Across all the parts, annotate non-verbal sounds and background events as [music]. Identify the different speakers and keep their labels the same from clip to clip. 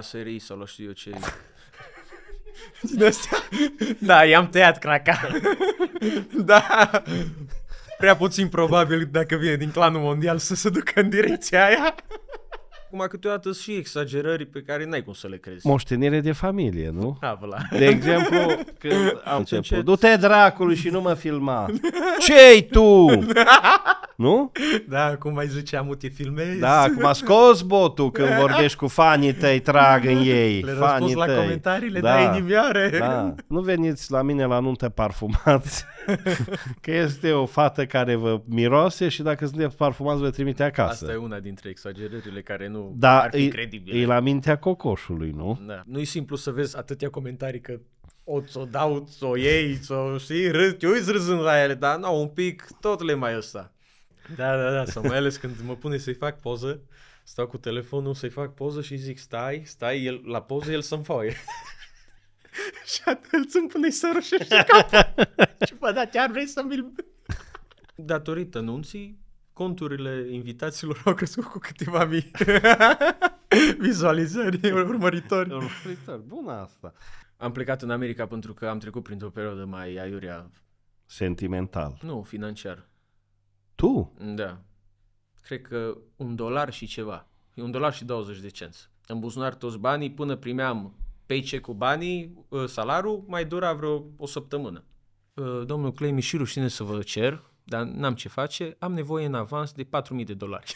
Speaker 1: la SRI sau la știu eu ce. [laughs] Din astea? Da, i-am tăiat craca. [laughs] da. Prea puțin probabil dacă vine din clanul mondial să se ducă în direcția aia. Acum câteodată și exagerări pe care n-ai cum să le crezi.
Speaker 2: Moștenire de familie, nu?
Speaker 1: Avla. De exemplu, [laughs] când am început,
Speaker 2: du-te dracului și nu mă filma. Ce-i tu? Nu?
Speaker 1: Da, cum mai ziceam, te filmezi. Da, cum a scos
Speaker 2: botul când vorbești cu fanii tăi, trag în ei. Le fanii la tăi. comentariile, da, da inimioare. Da. Nu veniți la mine la nuntă parfumați, [laughs] că este o fată care vă miroase și dacă sunteți parfumați vă trimite acasă. Asta e
Speaker 1: una dintre exagerările care nu da, ar fi credibile. e
Speaker 2: la mintea cocoșului, nu? Da.
Speaker 1: Nu e simplu să vezi atâtea comentarii că o ți-o dau, ți-o iei, ți-o, știi, râzi, te râzând la ele, dar nu, un pic tot le mai ăsta. Da, da, da, sau mai ales când mă pune să-i fac poză, stau cu telefonul să-i fac poză și zic stai, stai, el, la poză el să-mi foie. [laughs] și atunci îmi i să rușește capul. [laughs] și bă, da, chiar vrei să mi Datorită anunții, conturile invitațiilor au crescut cu câteva mii
Speaker 2: [laughs] vizualizări, urmăritori.
Speaker 1: Urmăritori, bună asta. Am plecat în America pentru că am trecut printr-o perioadă mai aiurea.
Speaker 2: Sentimental.
Speaker 1: Nu, financiar. Tu? Da. Cred că un dolar și ceva. E un dolar și 20 de cenți. În buzunar toți banii până primeam ce cu banii, ă, salarul, mai dura vreo o săptămână. Ă, domnul Clay, mi și rușine să vă cer, dar n-am ce face, am nevoie în avans de 4.000 de dolari.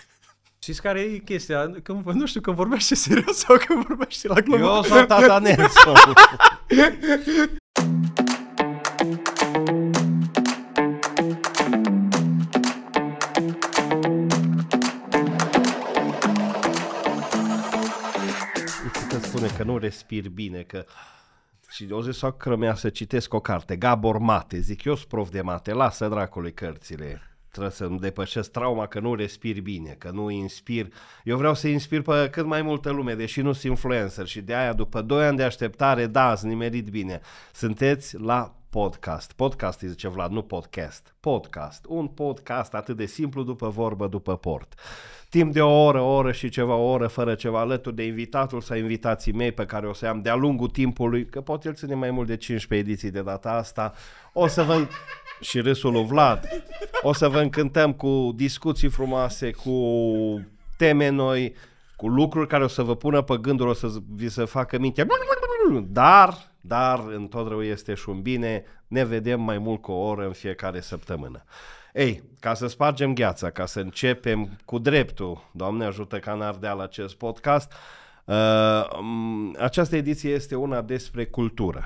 Speaker 1: Știți care e chestia? Când, nu știu, când vorbește serios sau când vorbește la glumă. Eu sunt tata [laughs]
Speaker 2: că nu respir bine, că... Și o zis crămea să citesc o carte, Gabor Mate, zic eu sunt prof de mate, lasă dracului cărțile trebuie să-mi depășesc trauma că nu respir bine, că nu inspir. Eu vreau să inspir pe cât mai multă lume, deși nu sunt influencer și de aia după 2 ani de așteptare, da, ați nimerit bine. Sunteți la podcast. Podcast îi zice Vlad, nu podcast. Podcast. Un podcast atât de simplu după vorbă, după port. Timp de o oră, o oră și ceva, o oră fără ceva alături de invitatul sau invitații mei pe care o să am de-a lungul timpului, că pot el ține mai mult de 15 ediții de data asta. O să vă și râsul lui Vlad. O să vă încântăm cu discuții frumoase, cu teme noi, cu lucruri care o să vă pună pe gânduri, o să vi se facă mintea. Dar dar în rău este și un bine, ne vedem mai mult cu o oră în fiecare săptămână. Ei, ca să spargem gheața, ca să începem cu dreptul, Doamne ajută ca n-ardea la acest podcast, uh, această ediție este una despre cultură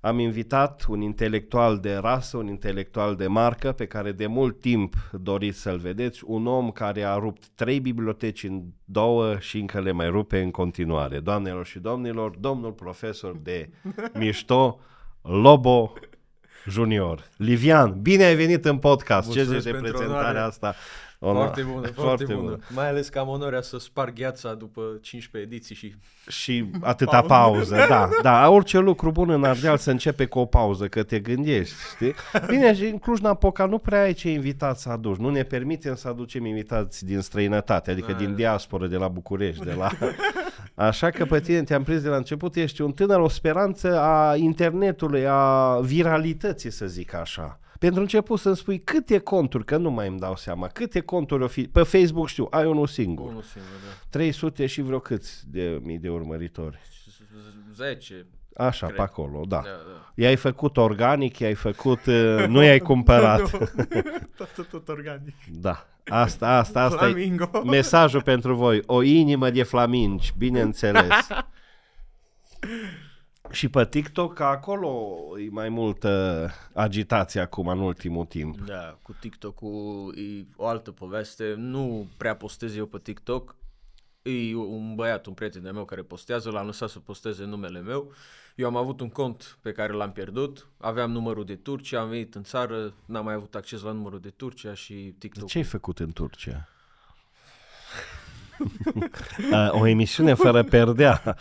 Speaker 2: am invitat un intelectual de rasă, un intelectual de marcă pe care de mult timp doriți să-l vedeți, un om care a rupt trei biblioteci în două și încă le mai rupe în continuare. Doamnelor și domnilor, domnul profesor de [laughs] mișto, Lobo Junior. Livian, bine ai venit în podcast. Mulțumesc Ce zici de prezentarea asta? Ona, foarte bună, foarte, foarte bună. bună.
Speaker 1: Mai ales că am onoarea să sparg gheața după 15 ediții și... Și atâta pauză, da, da.
Speaker 2: Orice lucru bun în Ardeal se începe cu o pauză, că te gândești, știi? Bine, și în Cluj-Napoca nu prea ai ce invitați să aduci. Nu ne permitem să aducem invitați din străinătate, adică da, din diasporă, de la București, de la... Așa că pe tine te-am prins de la început, ești un tânăr, o speranță a internetului, a viralității, să zic așa. Pentru început să-mi spui câte conturi, că nu mai îmi dau seama, câte conturi o fi. Pe Facebook știu, ai unul singur. Unul singur, da. 300 și vreo câți de mii de urmăritori? 10. Așa, cred. pe acolo, da. da, da. I-ai făcut organic, i-ai făcut, uh, [laughs] nu i-ai cumpărat. [laughs] tot, tot organic. Da. Asta, asta, asta e mesajul pentru voi. O inimă de flamingi, bineînțeles. [laughs] Și pe TikTok, acolo e mai multă agitație acum în ultimul timp.
Speaker 1: Da, cu TikTok-ul e o altă poveste. Nu prea postez eu pe TikTok. E un băiat, un prieten de meu care postează, l-am lăsat să posteze numele meu. Eu am avut un cont pe care l-am pierdut, aveam numărul de Turcia, am venit în țară, n-am mai avut acces la numărul de Turcia și TikTok. De ce
Speaker 2: ai făcut în Turcia? [laughs] o emisiune fără perdea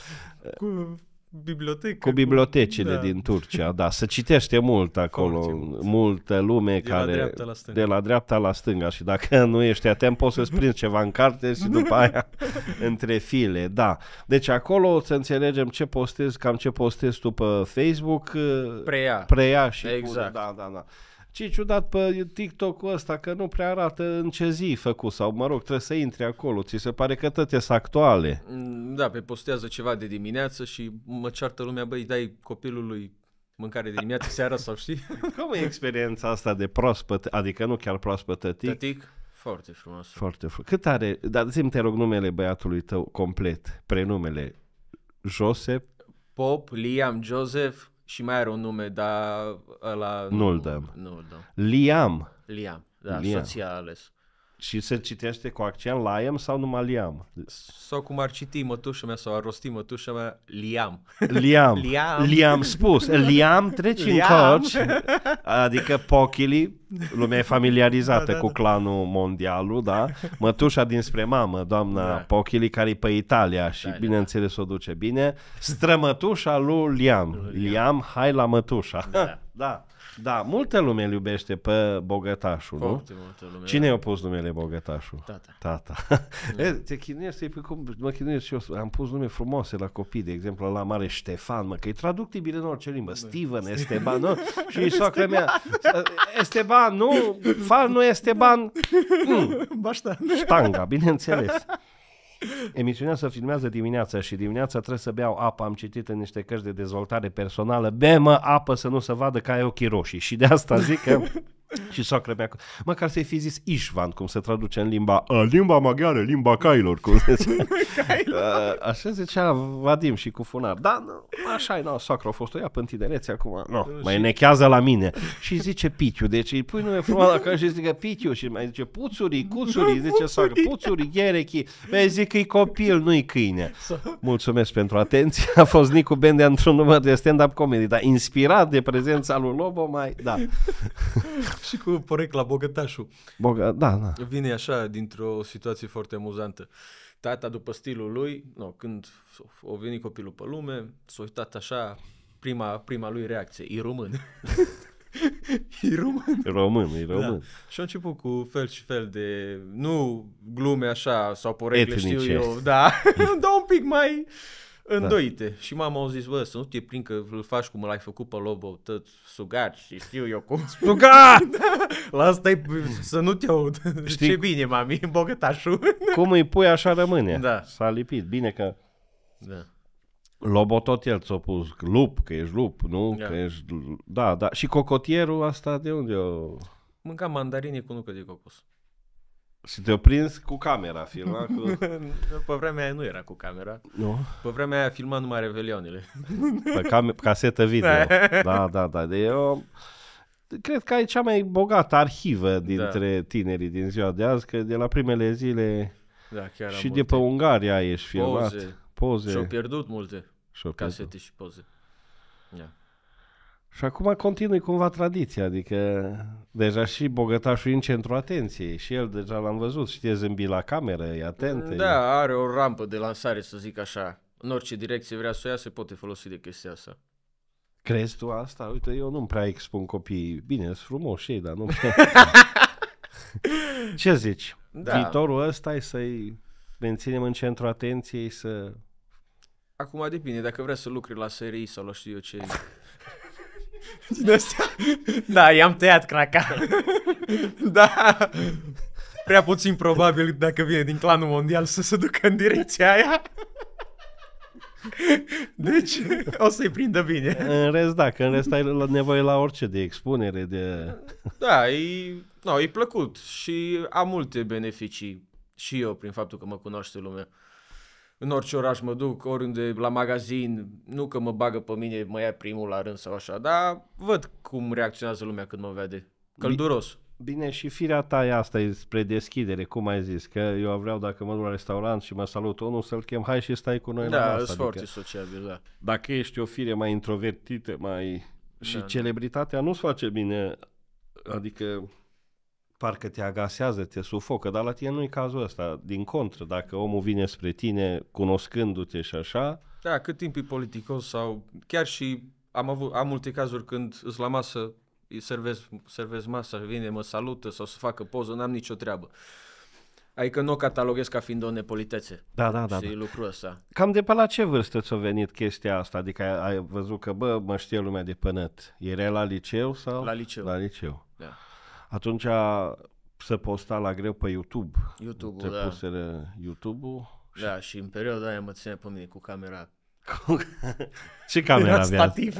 Speaker 2: bibliotecă. Cu bibliotecile da. din Turcia, da. Se citește mult acolo, Foarte multă lume de care... La dreapta la stânga. De la dreapta la stânga și dacă [laughs] nu ești atent poți să-ți prinzi ceva în carte și [laughs] după aia [laughs] între file, da. Deci acolo să înțelegem ce postezi, cam ce postezi tu pe Facebook. Preia. Preia și... Exact. Cu, da, da, da ce ciudat pe TikTok-ul ăsta, că nu prea arată în ce zi făcut sau, mă rog, trebuie să intri acolo, ți se pare că toate sunt actuale.
Speaker 1: Mm, da, pe postează ceva de dimineață și mă ceartă lumea, băi, dai copilului mâncare de dimineață, seara sau știi?
Speaker 2: [laughs] Cum e experiența asta de proaspăt, adică nu chiar proaspăt tătic? Tătic? Foarte frumos. Foarte frumos. Cât are, dar zi te rog numele băiatului tău complet, prenumele Joseph?
Speaker 1: Pop, Liam, Joseph, și mai are un nume, dar ăla... Nu-l dăm. Nu-l dăm.
Speaker 2: Liam. Liam, da, Liam. soția a ales. Și se citește cu accent Liam sau numai Liam?
Speaker 1: Sau cum ar citi mătușa mea sau ar rosti mătușa mea, Liam. Liam. [laughs] Liam. Liam spus. Liam trece în coach,
Speaker 2: [laughs] adică pochili, lumea e da, familiarizată da, da, cu clanul da. mondialul, da? Mătușa dinspre mamă, doamna da. pochili, care e pe Italia și da, bineînțeles da. o duce bine. Strămătușa lui Liam. Liam, hai la mătușa. Da. [laughs] da. Da, multă lume îl iubește pe bogătașul, Foarte nu? multă lume. Cine da. i-a pus numele bogătașul? Tata. Tata. Da. [laughs] te chinuiesc, pe cum mă chinuiesc și eu. Am pus nume frumoase la copii, de exemplu, la mare Ștefan, mă, că e traductibil în orice limbă. Bă. Steven, Esteban, nu? și [laughs] soacră mea, ă, Esteban, nu? Far nu Esteban? [laughs] Mm. Baștan. Ștanga, bineînțeles. Emisiunea se filmează dimineața și dimineața trebuie să beau apă. Am citit în niște cărți de dezvoltare personală. Be mă apă să nu se vadă că ai ochii roșii. Și de asta zic că [laughs] Și soacră mea, măcar să-i fi zis Ișvan, cum se traduce în limba, limba maghiară, limba cailor, cum se zice. [laughs] Uh, așa zicea Vadim și cu funar. Dar așa e, no, soacră a fost o ea în tinerețe acum, no, da, și... mai nechează la mine. Și zice Piciu, deci îi pui nume frumos dacă și zice Piciu și mai zice puțuri, cuțuri, da, zice soacră, puțuri, gherechi, mai zic că-i copil, nu-i câine. Mulțumesc pentru atenție, a fost Nicu Bendea într-un număr de stand-up comedy, dar inspirat de prezența lui Lobo mai, da. [laughs] și cu porecla Bogătașul. Boga, da, da.
Speaker 1: Vine așa dintr-o situație foarte amuzantă. Tata, după stilul lui, no, când o veni copilul pe lume, s-a uitat așa, prima, prima lui reacție, e român.
Speaker 2: [laughs] e român. [laughs] Român, e român. Da.
Speaker 1: Și a început cu fel și fel de, nu glume așa sau porecle, Etnice. știu eu, da, [laughs] dar un pic mai da. îndoite. Da. Și mama a zis, bă, să nu te prind că îl faci cum l-ai făcut pe lobo, tot sugat și știu eu cum [laughs] sugat!
Speaker 2: La asta să nu te aud. Știi? Ce bine, mami, bogătașul. [laughs] cum îi pui, așa rămâne. Da. S-a lipit. Bine că... Da. Lobo tot el ți-a pus lup, că ești lup, nu? Da. Că ești... Da, da. Și cocotierul asta de unde o...
Speaker 1: Mânca mandarine cu nucă de cocos.
Speaker 2: Și te-au prins cu camera,
Speaker 1: filma cu... [laughs] Pe vremea aia nu era cu camera. Nu? Pe vremea aia filma numai revelionile.
Speaker 2: Pe cam- casetă video. [laughs] Da. da, da, da. De eu... Cred că ai cea mai bogată arhivă dintre da. tinerii din ziua de azi, că de la primele zile da, chiar și de pe Ungaria ești filmat. Poze. Poze. Și-au pierdut multe și casete
Speaker 1: și poze. Yeah.
Speaker 2: Și acum continui cumva tradiția, adică deja și bogătașul în centru atenției și el deja l-am văzut, știe zâmbi la cameră, e atent. Da,
Speaker 1: e... are o rampă de lansare, să zic așa. În orice direcție vrea să o ia, se poate folosi de chestia asta.
Speaker 2: Crezi tu asta? Uite, eu nu-mi prea expun copiii. Bine, sunt și ei, dar nu [laughs] prea... Ce zici? Da. Viitorul ăsta e să-i menținem în centru atenției, să...
Speaker 1: Acum depinde, dacă vrea să lucri la serii sau la știu eu ce... [laughs] Din astea.
Speaker 2: Da, i-am tăiat craca.
Speaker 1: Da. Prea puțin probabil dacă vine din clanul mondial să se ducă în direcția aia.
Speaker 2: Deci o să-i prindă bine. În rest, da, că în rest ai nevoie la orice de expunere, de...
Speaker 1: Da, e, no, e plăcut și am multe beneficii și eu prin faptul că mă cunoaște lumea în orice oraș mă duc, oriunde, la magazin, nu că mă bagă pe mine, mă ia primul la rând sau așa, dar văd cum reacționează lumea când mă vede. Călduros.
Speaker 2: Bine, și firea ta e asta, e spre deschidere, cum ai zis, că eu vreau dacă mă duc la restaurant și mă salut unul să-l chem, hai și stai cu noi da, la masă. Da, sunt adică foarte adică, sociabil, da. Dacă ești o fire mai introvertită, mai... Da, și da, celebritatea nu-ți face bine, adică parcă te agasează, te sufocă, dar la tine nu e cazul ăsta. Din contră, dacă omul vine spre tine cunoscându-te și așa...
Speaker 1: Da, cât timp e politicos sau chiar și am, avut, am multe cazuri când îți la masă îi servez, servez masa, vine, mă salută sau să facă poză, n-am nicio treabă. Adică nu o cataloghez ca fiind o nepolitețe. Da, da, da. Și da. lucrul ăsta.
Speaker 2: Cam de pe la ce vârstă ți-a venit chestia asta? Adică ai, ai văzut că, bă, mă știe lumea de pănăt. Era la liceu sau? La liceu. La liceu. Da. Atunci se posta la greu pe YouTube. YouTube-ul, Te da. pusele YouTube-ul.
Speaker 1: Și... Da, și în perioada aia mă ține pe mine cu camera
Speaker 2: [laughs] ce cameră Era avea? stativ.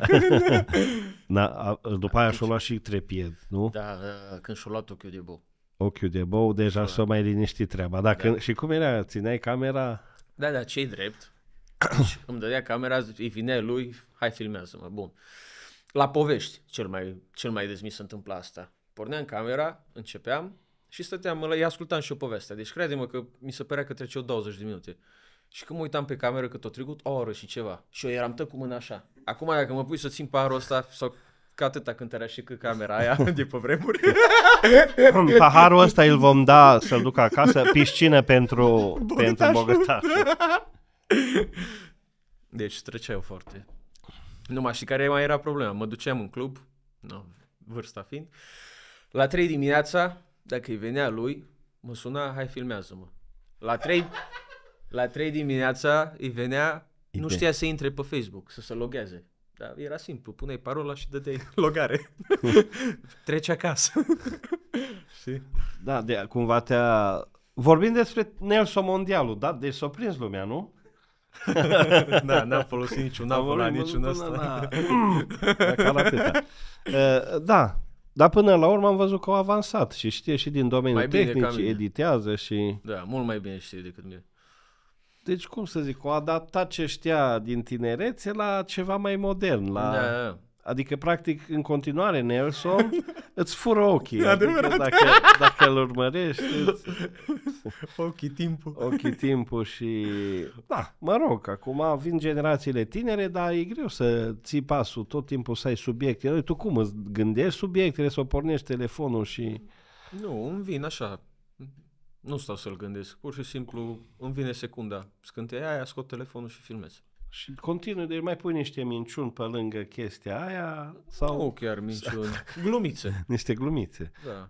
Speaker 2: [laughs] Na, a, după aia și-o luat și trepied, nu? Da, a,
Speaker 1: da, când și-o luat ochiul de bou.
Speaker 2: Ochiul de bou, deja s o mai liniști treaba. Da, da. Când, și cum era? Țineai camera?
Speaker 1: Da, da, cei drept. [coughs] Și îmi dădea camera, îi vine lui, hai filmează-mă, bun. La povești, cel mai, cel mai des mi se întâmplă asta porneam camera, începeam și stăteam, îi ascultam și o poveste. Deci crede-mă că mi se părea că treceau 20 de minute. Și când mă uitam pe cameră că tot trecut, o oră și ceva. Și eu eram tăcut mâna așa. Acum dacă mă pui să țin paharul ăsta sau ca atâta când era și că camera aia [laughs] de pe vremuri. Paharul ăsta îl
Speaker 2: vom da să-l duc acasă, piscină pentru bogătașul. Pentru bogătașul.
Speaker 1: Deci treceau foarte. Numai și care mai era problema? Mă duceam în club, no, vârsta fiind, uh, la 3 dimineața, dacă îi venea lui, mă suna, hai filmează-mă. La 3, la 3 dimineața îi venea, Ide. nu știa să intre pe Facebook, să se logheze. Da, era simplu, puneai parola și dădeai [laughs] logare. [laughs] Treci acasă.
Speaker 2: [laughs] și... Da, de, cumva te-a... Vorbim despre Nelson Mondialul, da? Deci s-a prins lumea, nu? da, n-am folosit niciun apă la niciun ăsta. Da, [clears throat] uh, da. da, dar până la urmă am văzut că au avansat și știe și din domeniul mai tehnic și editează și... Da, mult mai bine știe decât mine. Deci, cum să zic, o adaptat ce știa din tinerețe la ceva mai modern, la... Da, da. da. Adică, practic, în continuare, Nelson [laughs] îți fură ochii. Adică, adevărat. Adică dacă, dacă îl urmărești... Îți... [laughs] Ochii timpul. Ochii timpul și... Da, mă rog, acum vin generațiile tinere, dar e greu să ții pasul, tot timpul să ai subiecte. Tu cum îți gândești subiectele, să pornești telefonul și...
Speaker 1: Nu, îmi vin așa, nu stau să-l gândesc, pur și simplu îmi vine
Speaker 2: secunda, scânteia aia, scot telefonul și filmez. Și continui, deci mai pui niște minciuni pe lângă chestia aia sau... Nu chiar minciuni, [laughs] glumițe. niște glumițe. Da.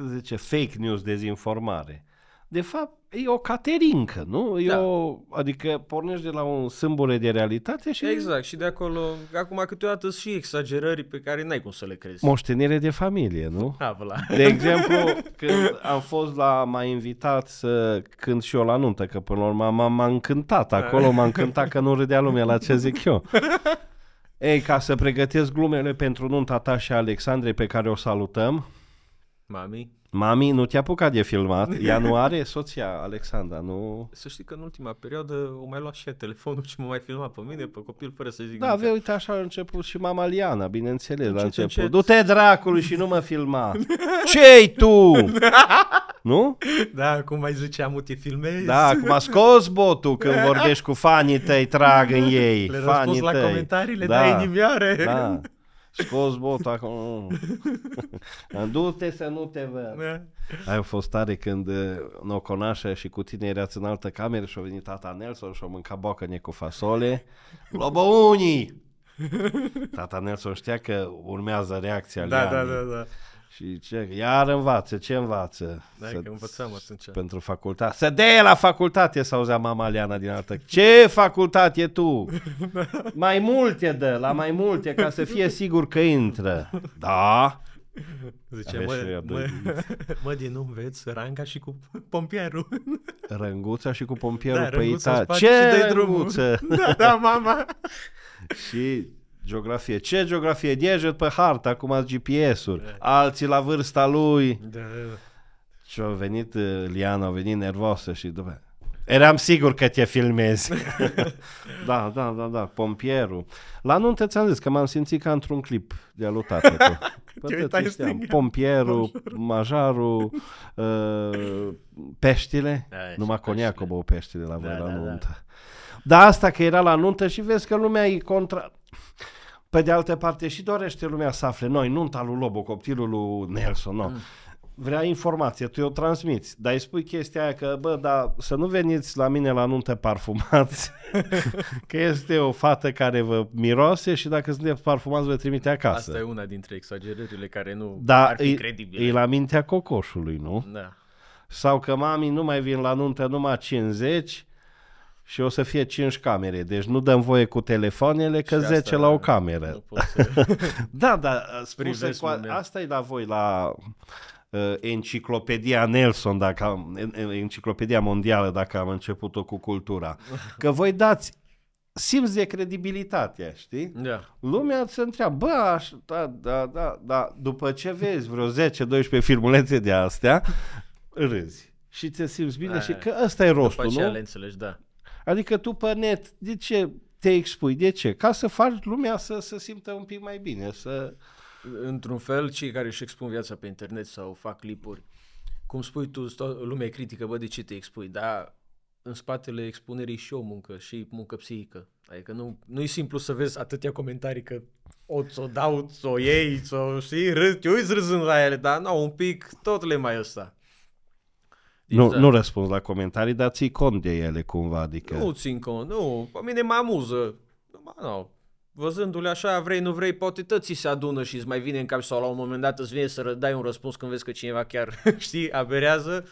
Speaker 2: Uh, zice fake news, dezinformare de fapt, e o caterincă, nu? E da. o, adică pornești de la un sâmbure de realitate și...
Speaker 1: Exact, și de acolo, acum câteodată sunt și exagerări pe care n-ai cum să le crezi.
Speaker 2: Moștenire de familie, nu?
Speaker 1: Avla. [laughs] Da, de exemplu,
Speaker 2: când am fost la, m-a invitat să cânt și eu la nuntă, că până la urmă m-a încântat acolo, m-a încântat că nu râdea lumea la ce zic eu. [laughs] Ei, ca să pregătesc glumele pentru nunta ta și Alexandrei pe care o salutăm, Mami. Mami, nu te a apucat de filmat. [laughs] Ianuarie, soția Alexandra, nu...
Speaker 1: Să știi că în ultima perioadă o mai luat și telefonul și mă mai filmat pe mine, pe copil, fără
Speaker 2: să zic Da, vei uite, așa a început și mama Liana, bineînțeles, la început. Du-te dracului și nu mă filma. [laughs] ce tu? [laughs] nu? Da, cum mai ziceam, te filmezi. Da, cum a scos botul când vorbești cu fanii tăi, trag în ei. Le fanii răspuns tăi. la comentariile, da, da inimioare. Da scos bot acum. [laughs] Du-te să nu te văd. Da. Aia a fost tare când în uh, Oconașă și cu tine erați în altă cameră și a venit tata Nelson și a mâncat bocăne cu fasole. Lobo unii! [laughs] Tata Nelson știa că urmează reacția da, lui da, da, da, da. Și ce, iar învață, ce învață? Da, să, că învățăm atunci. Pentru facultate. Să dea la facultate, să auzea mama Aliana din altă. Ce facultate tu? [laughs] mai multe dă, la mai multe, ca să fie sigur că intră. Da. Zice, mă, mă,
Speaker 1: [laughs] mă, din nu vezi ranga și cu pompierul.
Speaker 2: ranguța și cu pompierul da, ita. ce și drumul. [laughs] Da, da, mama. și Geografie. Ce geografie? Deget pe hartă, acum GPS-uri. Da. Alții la vârsta lui. Da, da, Și au venit uh, Liana, au venit nervoasă și după Eram sigur că te filmezi. [laughs] da, da, da, da, pompierul. La nuntă ți-am zis că m-am simțit ca într-un clip de alutat. [laughs] pompierul, majarul, uh, peștile. Da, Numai coniacul bău peștile la voi da, la da, da, nuntă. Da. Dar asta că era la nuntă și vezi că lumea e contra... Pe de altă parte și dorește lumea să afle noi, nunta talul Lobo, copilul lui Nelson, nu. Mm vrea informație, tu o transmiți, dar îi spui chestia aia că, bă, dar să nu veniți la mine la nuntă parfumați, [laughs] că este o fată care vă miroase și dacă sunteți parfumați vă trimite acasă. Asta e
Speaker 1: una dintre exagerările care nu da, ar fi credibile. e
Speaker 2: la mintea cocoșului, nu? Da. Sau că mami nu mai vin la nuntă numai 50, și o să fie 5 camere, deci nu dăm voie cu telefoanele, că și 10 la o cameră. Să... [laughs] da, da, Spune cu... asta e la voi, la uh, enciclopedia Nelson, dacă am, enciclopedia mondială, dacă am început-o cu cultura. [laughs] Că voi dați simț de credibilitate, știi? Da. Lumea se întreabă, bă, aș, da, da, da, da, după ce vezi vreo 10-12 filmulețe de astea, râzi. Și te simți bine Aia. și că ăsta e rostul, după nu? După înțelegi, da. Adică tu pe net, de ce te expui? De ce? Ca să faci lumea să se simtă un pic mai bine, să... Într-un fel, cei care își expun
Speaker 1: viața pe internet sau fac clipuri, cum spui tu, lumea critică, bă, de ce te expui? Dar în spatele expunerii și o muncă, și muncă psihică. Adică nu, nu e simplu să vezi atâtea comentarii că o ți-o dau, ți-o iei, ți-o, știi, râzi, te uiți râzând la ele, dar nu, un pic tot le mai ăsta.
Speaker 2: Exact. Nu, nu răspunzi la comentarii, dar ții cont de ele cumva, adică... Nu
Speaker 1: țin cont, nu. Pe mine mă amuză. Ba, nu. Văzându-le așa, vrei, nu vrei, poate tăți se adună și îți mai vine în cap sau la un moment dat îți vine să dai un răspuns când vezi că cineva chiar, [laughs] știi, aberează.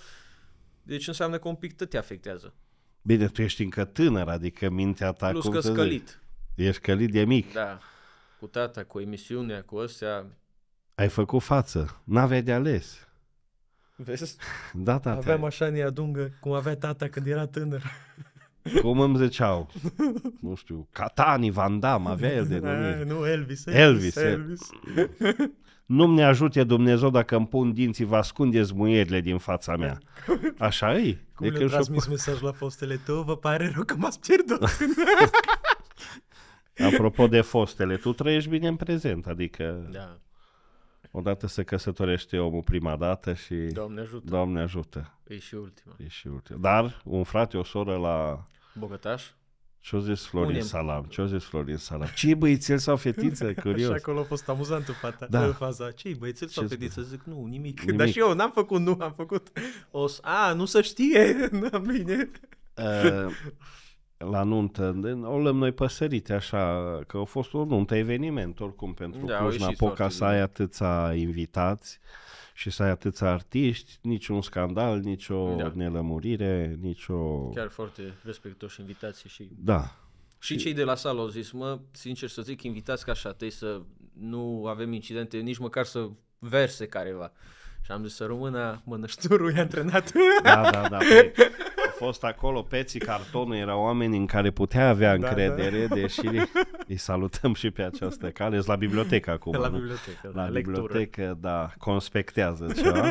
Speaker 1: Deci înseamnă că un pic te afectează.
Speaker 2: Bine, tu ești încă tânăr, adică mintea ta... Plus că scălit. Zici? Ești scălit de mic.
Speaker 1: Da, cu tata, cu emisiunea, cu astea...
Speaker 2: Ai făcut față, n-aveai de ales. Vezi? Da, tata. Aveam
Speaker 1: așa în cum avea tata când era tânăr.
Speaker 2: Cum îmi ziceau? Nu știu, Catani, Van Damme, avea el de numire. Nu, Elvis. Elvis. Elvis. Elvis. Nu-mi ne ajute Dumnezeu dacă îmi pun dinții, vă ascundeți muierile din fața mea. Așa e. Cum le a transmis
Speaker 1: mesaj la fostele tău, vă pare rău că m-ați pierdut.
Speaker 2: [laughs] Apropo de fostele, tu trăiești bine în prezent, adică... Da odată se căsătorește omul prima dată și... Doamne ajută. Doamne ajută. E și ultima. E și ultima. Dar un frate, o soră la... Bogătaș? Ce-o zis Florin Unim. Salam? Ce-o zis Florin Salam? Ce băiețel sau fetiță? [laughs] Curios. Și
Speaker 1: acolo a fost amuzantă fata, da. faza. ce băiețel sau fetiță? Zic, nu, nimic. nimic. Dar și eu n-am făcut nu, am făcut... O, a, nu să știe. Na, [laughs] da, bine.
Speaker 2: Uh, la nuntă, o lăm noi păsărite așa, că a fost o nuntă eveniment oricum pentru da, Cluj-Napoca să ai atâția invitați și să ai atâția artiști, niciun scandal, nicio da. nelămurire, nicio...
Speaker 1: Chiar foarte respectoși invitații și... Da. Și, și cei de la sală au zis, mă, sincer să zic, invitați ca așa, trebuie să nu avem incidente, nici măcar să verse careva. Și am zis să rămână mănășturul, i-a antrenat. Da, da, da. Păi, [laughs]
Speaker 2: fost acolo peții cartonul, erau oameni în care putea avea încredere, da, da. deși îi salutăm și pe această cale. la bibliotecă acum. La nu? bibliotecă, La la bibliotecă, da, conspectează ceva.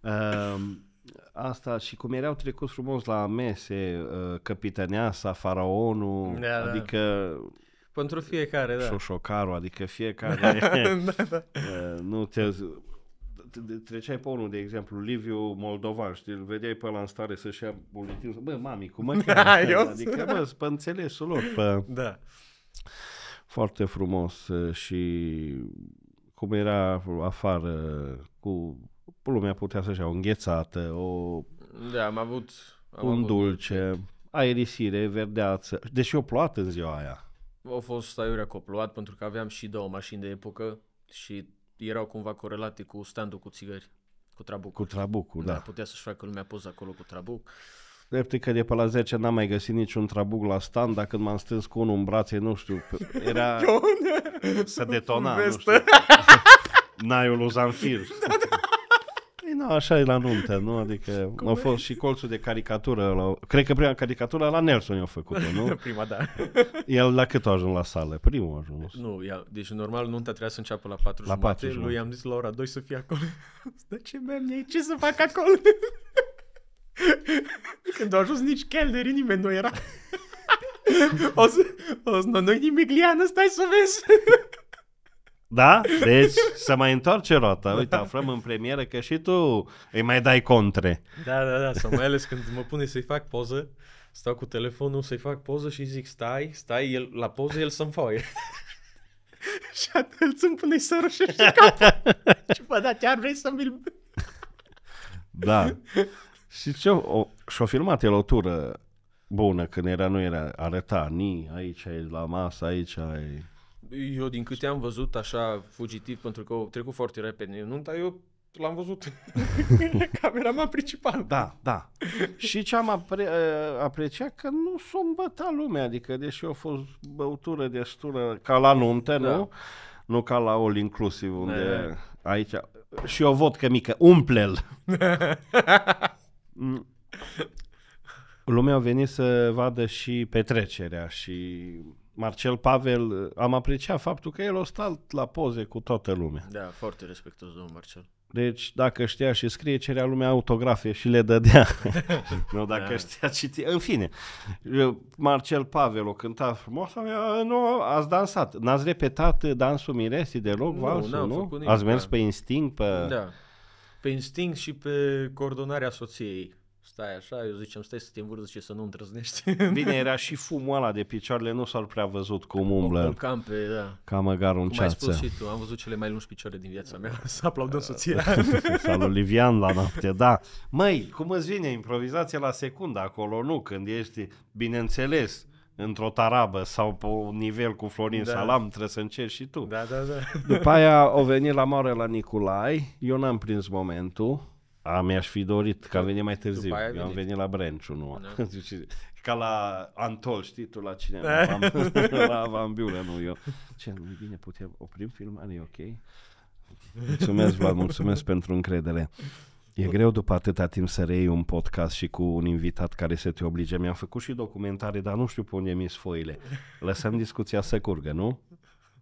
Speaker 2: uh, [laughs] asta și cum erau trecut frumos la mese, uh, Căpitaneasa, Faraonul, da, da, adică...
Speaker 1: Pentru fiecare, da.
Speaker 2: Șoșocarul, adică fiecare... [laughs] da, da. [laughs] Uh, nu te treceai pe unul, de exemplu, Liviu Moldovan, știi, îl vedeai pe ăla în stare să-și ia buletinul. Bă, mami, cum mă [laughs] da, Adică, bă, pe înțelesul lor. Pe... [laughs] Da. Foarte frumos ă, și cum era afară cu lumea putea să-și ia o înghețată, o...
Speaker 1: Da, am avut... Am un avut
Speaker 2: dulce, un... aerisire, verdeață. Deși o ploată în ziua aia.
Speaker 1: A fost aiurea cu plouat pentru că aveam și două mașini de epocă și erau cumva corelate cu standul cu țigări, cu trabuc. Cu trabucul, da. da. Putea să-și facă lumea poză acolo cu trabuc.
Speaker 2: Drept că de pe la 10 n-am mai găsit niciun trabuc la stand, dacă când m-am strâns cu unul în brațe, nu știu, era [laughs] să detona, nu știu. [laughs] Naiul lui Zanfir. [laughs] Da, da. Păi nu, așa e la nuntă, nu? Adică Cum a fost și colțul de caricatură. La... Cred că prima caricatură la Nelson i-a făcut [laughs] nu? prima, da. El la cât a ajuns la sală? Primul a ajuns.
Speaker 1: Nu, ia, deci normal nunta trebuia să înceapă la 4 la 4 Lui am zis la ora 2 să fie acolo. [laughs] De ce mi ce să fac acolo? [laughs] Când a ajuns nici Calder, nimeni nu era. o să, o să, nu, noi nimic, Liana,
Speaker 2: stai să vezi. Da? Deci să mai întoarce roata. Uite, aflăm în premieră că și tu îi mai dai contre. Da, da, da. Sau mai
Speaker 1: ales când mă pune să-i fac poză, stau cu telefonul să-i fac poză și zic stai, stai, el, la poză el să-mi foie. [laughs] și atunci îmi pune să rușește capul. [laughs] și bă, da, chiar vrei să-mi...
Speaker 2: da. Și ce, o, și-o filmat el o tură bună când era, nu era, arăta, ni, aici aici, la masă, aici aici
Speaker 1: eu din câte am văzut așa fugitiv, pentru că au trecut foarte repede nu nunta, eu l-am văzut. [laughs]
Speaker 2: camera mea principală Da, da. și ce am apre- ă, apreciat că nu s-a îmbătat lumea, adică deși a fost băutură destulă ca la nuntă, da. nu? Nu ca la all inclusiv unde da. aici și o că mică, umple-l. [laughs] Mm. lumea a venit să vadă și petrecerea și Marcel Pavel, uh, am apreciat faptul că el o stat la poze cu toată lumea.
Speaker 1: Da, foarte respectuos domnul Marcel.
Speaker 2: Deci dacă știa și scrie, cerea lumea autografe și le dădea. [laughs] nu, dacă da. știa, citi. În fine, uh, Marcel Pavel o cânta frumos, nu, ați dansat. N-ați repetat uh, dansul miresii deloc, nu, valsul, nu? Nimic, ați mers da. pe instinct, pe... Da.
Speaker 1: Pe instinct și pe coordonarea soției stai așa, eu zicem stai să te învârți și să nu îndrăznești. [laughs] Bine, era
Speaker 2: [laughs] și fumul ăla de picioarele, nu s-ar prea văzut cum umblă. Cum cam pe, da. Ca măgar un Cum ai spus și tu, am văzut cele mai lungi picioare din viața mea, [laughs] să aplaudăm da, soția. Da. Salut Livian la noapte, da. Măi, cum îți vine improvizația la secundă acolo, nu, când ești, bineînțeles, într-o tarabă sau pe un nivel cu Florin da. Salam, trebuie să încerci și tu. Da, da, da. După aia o venit la mare la Nicolai, eu n-am prins momentul, a, mi-aș fi dorit, că am venit mai târziu. Eu venit. am venit la Branch nu. Da. [laughs] Ca la Antol, știi tu la cine? Da. Am, la [laughs] nu eu. Ce, nu bine, putem oprim film e ok? Mulțumesc, vă mulțumesc pentru încredere. E greu după atâta timp să rei un podcast și cu un invitat care să te oblige. Mi-am făcut și documentare, dar nu știu pe unde mi foile. Lăsăm discuția să curgă, nu?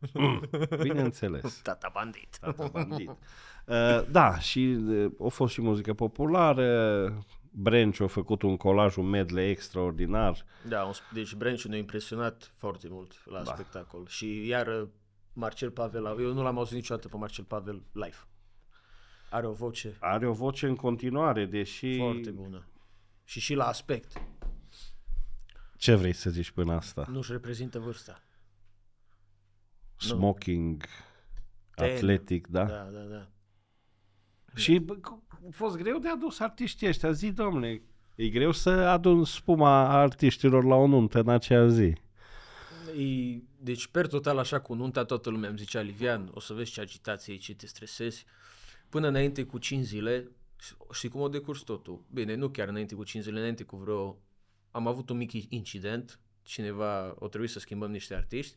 Speaker 2: [laughs] Bineînțeles.
Speaker 1: Tata bandit. Tata bandit. [laughs]
Speaker 2: Uh, da, și uh, a fost și muzică populară, Brenciu a făcut un colaj, un medley extraordinar.
Speaker 1: Da, un, deci Brenciu ne-a impresionat foarte mult la da. spectacol. Și iar Marcel Pavel, eu nu l-am auzit niciodată pe Marcel Pavel live.
Speaker 2: Are o voce. Are o voce în continuare, deși... Foarte bună. Și și la aspect. Ce vrei să zici până asta? Nu-și reprezintă vârsta smoking, da. atletic, da? Da, da, da. Și a fost greu de adus artiștii ăștia. Zi, domne, e greu să adun spuma artiștilor la o nuntă în acea zi. E, deci, per total,
Speaker 1: așa cu nunta, toată lumea îmi zicea, Livian, o să vezi ce agitație ce te stresezi. Până înainte cu 5 zile, și cum a decurs totul? Bine, nu chiar înainte cu 5 zile, înainte cu vreo... Am avut un mic incident, cineva, o trebuie să schimbăm niște artiști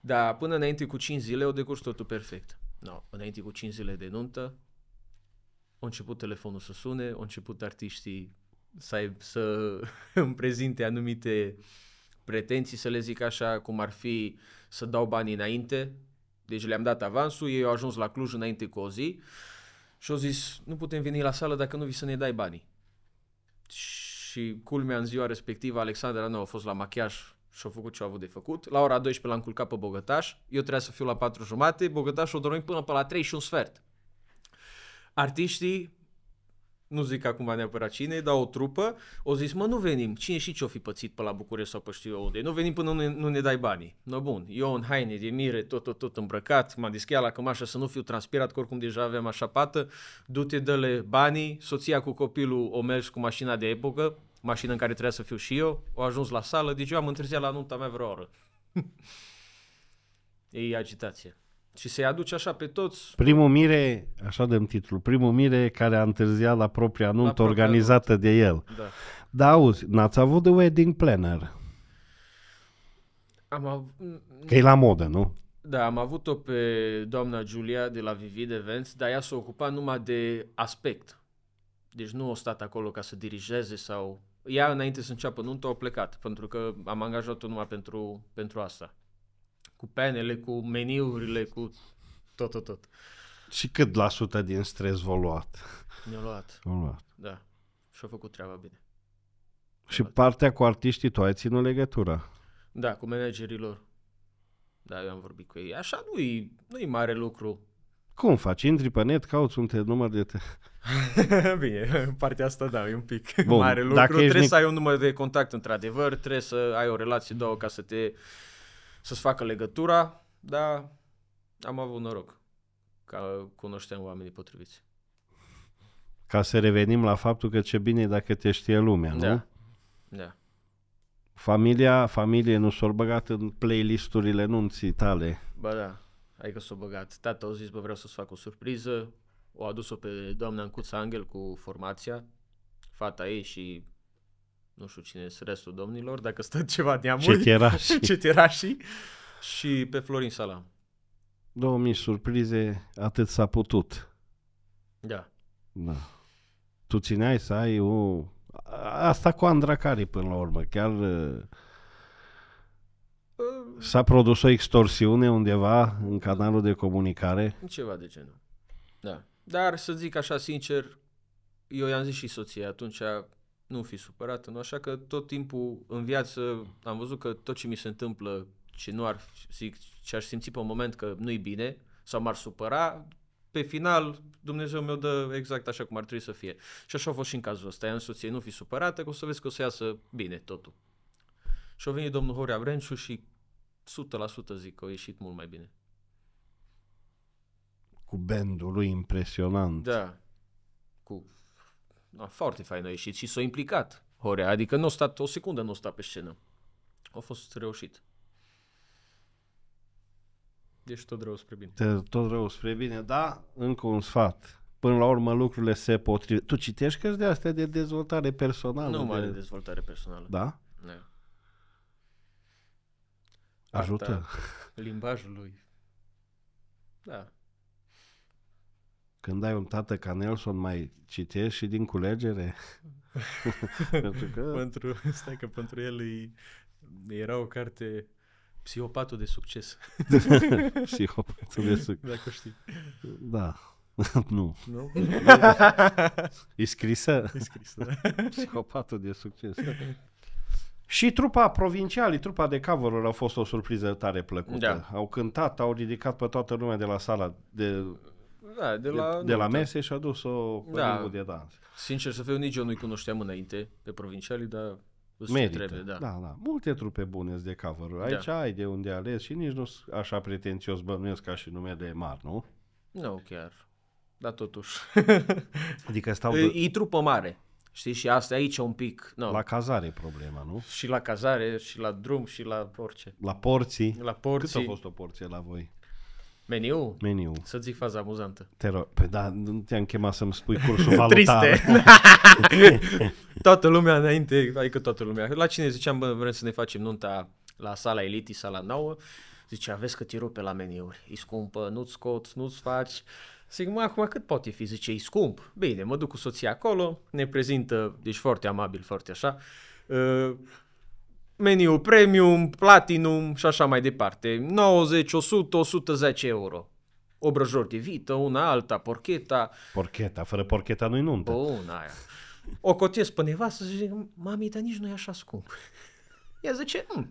Speaker 1: dar până înainte cu 5 zile au decurs totul perfect. No, înainte cu 5 zile de nuntă, a început telefonul să sune, au început artiștii să, ai, să [laughs] îmi prezinte anumite pretenții, să le zic așa, cum ar fi să dau bani înainte. Deci le-am dat avansul, ei au ajuns la Cluj înainte cu o zi și au zis, nu putem veni la sală dacă nu vii să ne dai banii. Și culmea în ziua respectivă, Alexandra nu a fost la machiaj și au făcut ce au avut de făcut. La ora 12 l-am culcat pe Bogătaș, eu trebuia să fiu la 4 jumate, Bogătaș o dormit până pe la 3 și un sfert. Artiștii, nu zic acum neapărat cine, dar o trupă, o zis, mă, nu venim, cine și ce-o fi pățit pe la București sau pe știu eu unde, nu venim până nu ne, nu ne dai banii. No, bun, eu în haine de mire, tot, tot, tot îmbrăcat, m-am deschiat la cămașă să nu fiu transpirat, că oricum deja aveam așa pată, du-te, dă-le banii, soția cu copilul o mers cu mașina de epocă, mașină în care trebuia să fiu și eu, au ajuns la sală, deci eu am întârziat la nunta mea vreo oră. [laughs] e agitație. Și se aduce așa pe toți.
Speaker 2: Primul Mire, așa dăm titlul, primul Mire care a întârziat la propria nuntă la propria organizată nuntă. de el. Da. Dar auzi, n-ați avut de wedding planner? Am av- Că e la modă, nu?
Speaker 1: Da, am avut-o pe doamna Giulia de la Vivid Events, dar ea s-a ocupat numai de aspect. Deci nu a stat acolo ca să dirigeze sau ea înainte să înceapă nuntă a plecat, pentru că am angajat-o numai pentru, pentru asta. Cu penele, cu meniurile, cu tot, tot, tot.
Speaker 2: Și cât la sută din stres v-a luat?
Speaker 1: Mi-a luat. a luat. Da. Și-a făcut treaba bine.
Speaker 2: Și partea cu artiștii tu ai ținut legătura?
Speaker 1: Da, cu managerilor. Da, eu am vorbit cu ei. Așa nu-i, nu-i mare lucru.
Speaker 2: Cum faci? Intri pe net, cauți un număr de... Te...
Speaker 1: [laughs] Bine, partea asta da, e un pic Bun, [laughs] mare lucru. Dacă trebuie să ai un număr de contact într-adevăr, trebuie să ai o relație două ca să te... să-ți facă legătura, dar am avut noroc că cunoșteam oamenii potriviți.
Speaker 2: Ca să revenim la faptul că ce bine e dacă te știe lumea, nu? Da. da. Familia, familie nu s-au băgat în playlisturile nunții tale.
Speaker 1: Ba da adică s-a băgat. Tata a zis, bă, vreau să-ți fac o surpriză, o adus-o pe doamna Ancuța Angel cu formația, fata ei și nu știu cine sunt restul domnilor, dacă stă [laughs] ceva neamuri. Ceterașii. [laughs] Ceterașii. Și pe Florin Salam.
Speaker 2: 2000 surprize, atât s-a putut. Da. Da. Tu țineai să ai o... Asta cu Andra Cari până la urmă, chiar... Uh S-a produs o extorsiune undeva în canalul de comunicare?
Speaker 1: Ceva de genul. Da. Dar să zic așa sincer, eu i-am zis și soției atunci, nu fi supărată, nu? Așa că tot timpul în viață am văzut că tot ce mi se întâmplă, ce nu ar zic, ce aș simți pe un moment că nu-i bine sau m-ar supăra, pe final Dumnezeu mi-o dă exact așa cum ar trebui să fie. Și așa a fost și în cazul ăsta. I-am soției, nu fi supărată, că o să vezi că o să iasă bine totul. Și a venit domnul Horea Brenciu și 100% zic că a ieșit mult mai bine.
Speaker 2: Cu bandul lui impresionant. Da.
Speaker 1: Cu... No, foarte fain a ieșit și s-a implicat Horea, adică nu a stat, o secundă nu a stat pe scenă. A fost reușit. Deci tot rău spre bine. Te, deci tot rău spre bine, da,
Speaker 2: încă un sfat. Până la urmă lucrurile se potrivesc. Tu citești cărți de astea de dezvoltare personală? Nu, de... mai de dezvoltare personală. Da? Da. Ajută?
Speaker 1: limbajului. Da.
Speaker 2: Când ai un tată ca Nelson, mai citești și din culegere? [laughs] pentru că...
Speaker 1: pentru, stai că pentru el îi, era o carte Psihopatul de succes. [laughs] Psihopatul de succes. Dacă știi. Da.
Speaker 2: [laughs] nu. Nu? e scrisă? E scrisă. Da. Psihopatul de succes. Și trupa provincialii, trupa de cover a fost o surpriză tare plăcută. Da. Au cântat, au ridicat pe toată lumea de la sala de da, de la, de, de la mese și a dus-o pe da. de
Speaker 1: dans. Sincer să fiu, nici eu nu-i cunoșteam înainte pe provincialii, dar Merită, trebuie, da. da, da.
Speaker 2: Multe trupe bune de cover da. Aici da. ai de unde ales și nici nu așa pretențios bănuiesc ca și numele mar, nu?
Speaker 1: Nu chiar, dar totuși.
Speaker 2: adică stau... [laughs] De... E, e
Speaker 1: trupă mare. Știi? Și asta aici un pic... No. La
Speaker 2: cazare e problema, nu?
Speaker 1: Și la cazare, și la drum, și la orice. La porții. La porții. Cât a fost o porție la voi? Meniu? Meniu. Să zic faza amuzantă.
Speaker 2: Te rog. pe păi da, nu te-am chemat să-mi spui cursul [laughs] valutar. Triste. [laughs]
Speaker 1: toată lumea înainte, adică toată lumea. La cine ziceam, bă, vrem să ne facem nunta la sala eliti, sala nouă. Zice, aveți că tirul pe la meniuri. E scumpă, nu-ți scoți, nu-ți faci. Zic, mă, acum cât poate fi? Zice, e scump. Bine, mă duc cu soția acolo, ne prezintă, deci foarte amabil, foarte așa, uh, meniu premium, platinum și așa mai departe. 90, 100, 110 euro. Obrăjori de vită, una alta, porcheta.
Speaker 2: Porcheta, fără porcheta nu-i nuntă. Bun, aia. O
Speaker 1: cotesc pe nevastă și zic, mami, dar nici nu e așa scump. Ea zice, hm.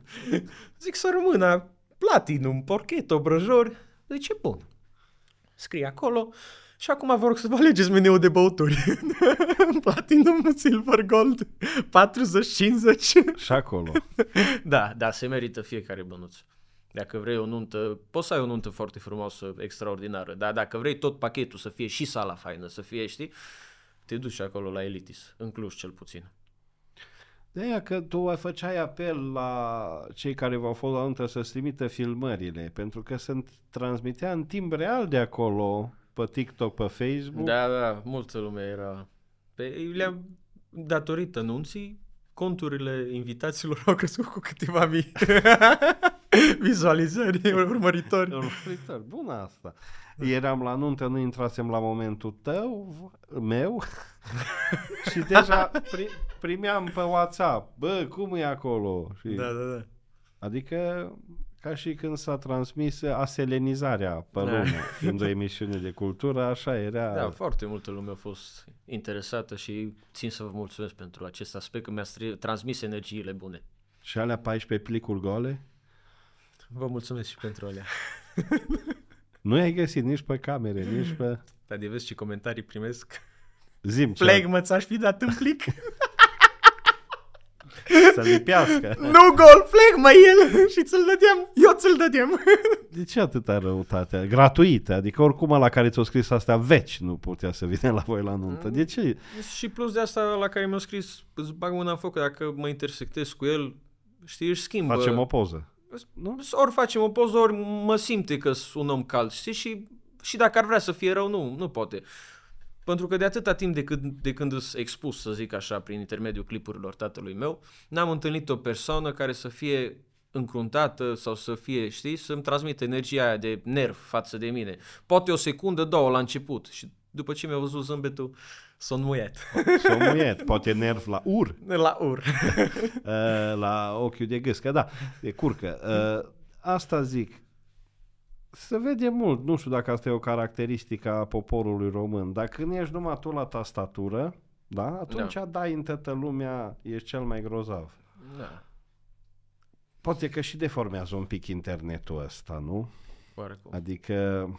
Speaker 1: zic să rămână platinum, porchet, obrăjori. Zice, bun, scrie acolo și acum vă rog să vă alegeți meneul de băuturi. [laughs] Platinum, silver, gold, 40, 50. Și acolo. [laughs] da, da, se merită fiecare bănuț. Dacă vrei o nuntă, poți să ai o nuntă foarte frumoasă, extraordinară, dar dacă vrei tot pachetul să fie și sala faină, să fie, știi, te duci acolo la Elitis, în Cluj cel puțin.
Speaker 2: De aia că tu făceai apel la cei care v-au fost la untă să-ți trimită filmările, pentru că se transmitea în timp real de acolo, pe TikTok, pe Facebook. Da,
Speaker 1: da, multă lume era. Pe, le-am, datorită anunții, conturile
Speaker 2: invitațiilor [laughs] au crescut cu câteva mii [laughs] vizualizări, urmăritori. Urmăritori, bună asta. Eram la nuntă, nu intrasem la momentul tău, meu, [laughs] și deja primeam pe WhatsApp, bă, cum e acolo? Și, da, da, da. Adică ca și când s-a transmis aselenizarea pe da. lume, fiind o emisiune de cultură, așa era. Da,
Speaker 1: foarte multă lume a fost interesată și țin să vă mulțumesc pentru acest aspect, că mi-a transmis energiile bune.
Speaker 2: Și alea 14 plicuri goale? Vă mulțumesc și pentru alea. nu ai găsit nici pe camere, nici pe...
Speaker 1: Dar de vezi ce comentarii primesc.
Speaker 2: Zim Plec, mă,
Speaker 1: ți-aș fi dat în plic.
Speaker 2: [laughs] Să lipească. Nu
Speaker 1: gol, plec mai el [laughs] și ți-l dădeam, eu ți-l dădeam.
Speaker 2: [laughs] De ce atâta răutate? Gratuită, adică oricum la care ți-o scris astea veci nu putea să vină la voi la nuntă. Mm. De ce?
Speaker 1: Și plus de asta la care mi au scris, îți bag mâna în foc, dacă mă intersectez cu el, știi, își schimbă. Facem o poză. Nu? Ori facem o poză, ori mă simte că sunt un om cald, știi, și, și dacă ar vrea să fie rău, nu, nu poate. Pentru că de atâta timp de când, de când îs expus, să zic așa, prin intermediul clipurilor tatălui meu, n-am întâlnit o persoană care să fie încruntată sau să fie, știi, să-mi transmită energia aia de nerv față de mine. Poate o secundă, două la început și după ce mi-a văzut zâmbetul, s-a înmuiat.
Speaker 2: [laughs] S-a înmuiat, poate nerv la ur. [laughs] La ur. [laughs] Uh, la ochiul de gâscă, da, de curcă. Uh, asta zic, se vede mult. Nu știu dacă asta e o caracteristică a poporului român. Dacă când ești numai tu la tastatură, da? Atunci da. dai în toată lumea, ești cel mai grozav. Da. Poate că și deformează un pic internetul ăsta, nu? Oarecum. Adică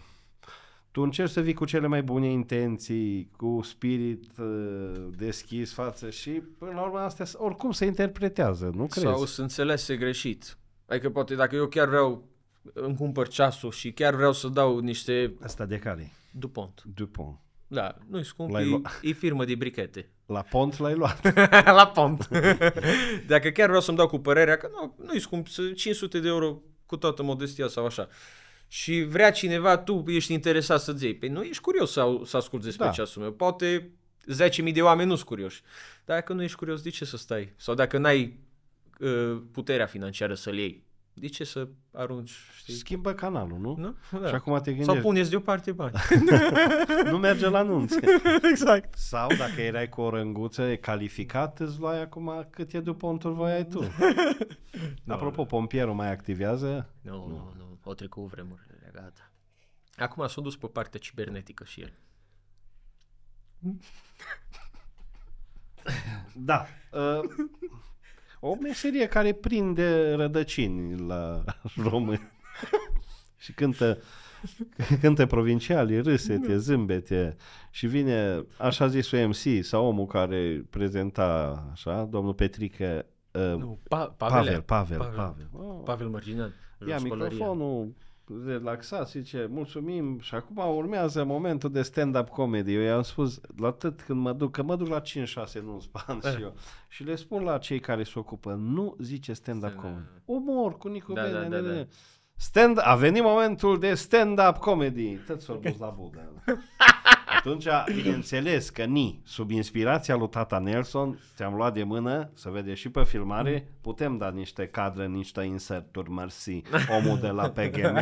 Speaker 2: tu încerci să vii cu cele mai bune intenții, cu spirit uh, deschis față și până la urmă astea oricum se interpretează, nu crezi? Sau
Speaker 1: sunt înțelese greșit. Adică poate dacă eu chiar vreau îmi cumpăr ceasul și chiar vreau să dau niște...
Speaker 2: Asta de care? Dupont. Dupont.
Speaker 1: Da, nu-i scump, e, e firmă de brichete.
Speaker 2: La pont l-ai luat. [laughs] la pont.
Speaker 1: Dacă chiar vreau să-mi dau cu părerea că nu, nu-i scump, 500 de euro cu toată modestia sau așa. Și vrea cineva, tu ești interesat să-ți iei. Păi nu ești curios să, să asculti despre da. ceasul meu. Poate 10.000 de oameni nu sunt curioși. Dar dacă nu ești curios, de ce să stai? Sau dacă n-ai uh, puterea financiară să-l iei de ce să arunci? Știi?
Speaker 2: Schimbă canalul, nu? nu? Da. Și acum te gândești. Sau puneți deoparte bani. [laughs] nu merge la anunț. [laughs] exact. Sau dacă erai cu o rânguță calificat, îți luai acum cât e după un voi ai tu. [laughs] no, Apropo, pompierul mai activează? Nu, nu, nu. nu. Au trecut vremurile, gata.
Speaker 1: Acum s-au dus pe partea cibernetică și el.
Speaker 2: da. Uh, o meserie care prinde rădăcini la [laughs] români. [laughs] și cântă cânte provinciali, râsete, da. zâmbete și vine așa zisul MC sau omul care prezenta așa, domnul Petrică uh, pa- Pavel, Pavel, Pavel, Pavel, Pavel,
Speaker 1: Pavel, Pavel Marginal, Ia microfonul,
Speaker 2: relaxat și zice, mulțumim și acum urmează momentul de stand-up comedy. Eu i-am spus, la atât când mă duc, că mă duc la 5-6, nu în span eh. [laughs] și eu. Și le spun la cei care se ocupă, nu zice stand-up stand comedy. Umor cu Nicu da, da, da, da. Stand, a venit momentul de stand-up comedy. Tot s-a la budă. [laughs] Atunci, bineînțeles că ni, sub inspirația lui tata Nelson, ți am luat de mână, să vede și pe filmare, putem da niște cadre, niște inserturi, mersi, omul de la PGM,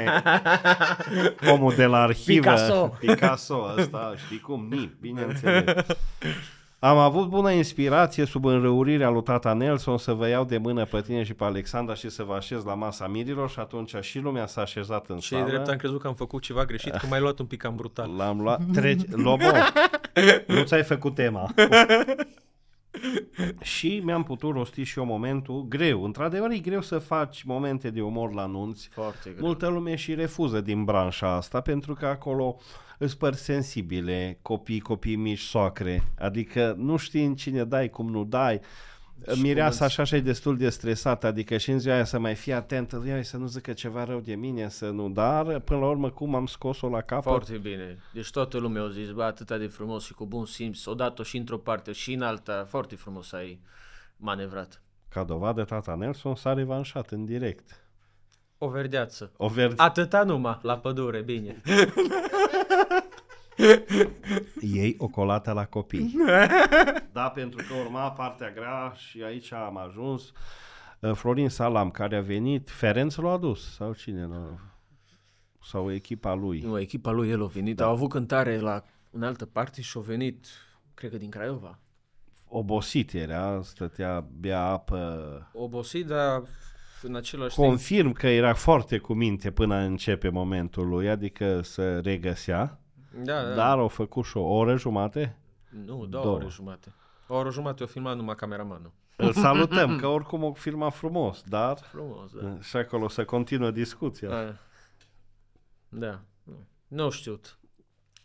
Speaker 2: omul de la arhivă, Picasso, Picasso ăsta, știi cum, ni, bineînțeles. Am avut bună inspirație sub înrăurirea lui tata Nelson să vă iau de mână pe tine și pe Alexandra și să vă așez la masa mirilor și atunci și lumea s-a așezat în și sală. Și drept am
Speaker 1: crezut că am făcut ceva greșit, că m-ai luat un pic cam brutal.
Speaker 2: L-am luat, treci, Lobo, nu ți-ai făcut tema. [laughs] și mi-am putut rosti și eu momentul greu. Într-adevăr, e greu să faci momente de umor la nunți. Foarte greu. Multă lume și refuză din branșa asta, pentru că acolo uh, îți păr sensibile, copii, copii mici, soacre, adică nu știi în cine dai, cum nu dai, și Mireasa așa și destul de stresată, adică și în ziua aia să mai fie atentă, ia să nu zică ceva rău de mine, să nu, dar până la urmă cum am scos-o la capăt? Foarte
Speaker 1: bine, deci toată lumea a zis, bă, atâta de frumos și cu bun simț, odată și într-o parte și în alta, foarte frumos ai manevrat.
Speaker 2: Ca dovadă, tata Nelson s-a revanșat în direct.
Speaker 1: O verdeață. O verde...
Speaker 2: Atâta numai, la
Speaker 1: pădure, bine.
Speaker 2: [laughs] Ei o colată la copii. [laughs] Da, pentru că urma partea grea și aici am ajuns. Uh, Florin Salam, care a venit, Ferenț l-a adus sau cine l-a... Sau echipa lui. Nu, echipa lui el a venit. Da. Au avut cântare la în altă parte și a venit, cred că din Craiova. Obosit era, stătea, bea apă.
Speaker 1: Obosit, dar în același Confirm
Speaker 2: timp... că era foarte cu minte până începe momentul lui, adică să regăsea. Da, da. Dar au făcut și o oră jumate? Nu, două, două. ore jumate.
Speaker 1: O oră jumate o filmat numai cameramanul. Îl salutăm, că
Speaker 2: oricum o filma frumos, dar... Frumos, da. Și acolo se continuă discuția. Da.
Speaker 1: da. Nu știu.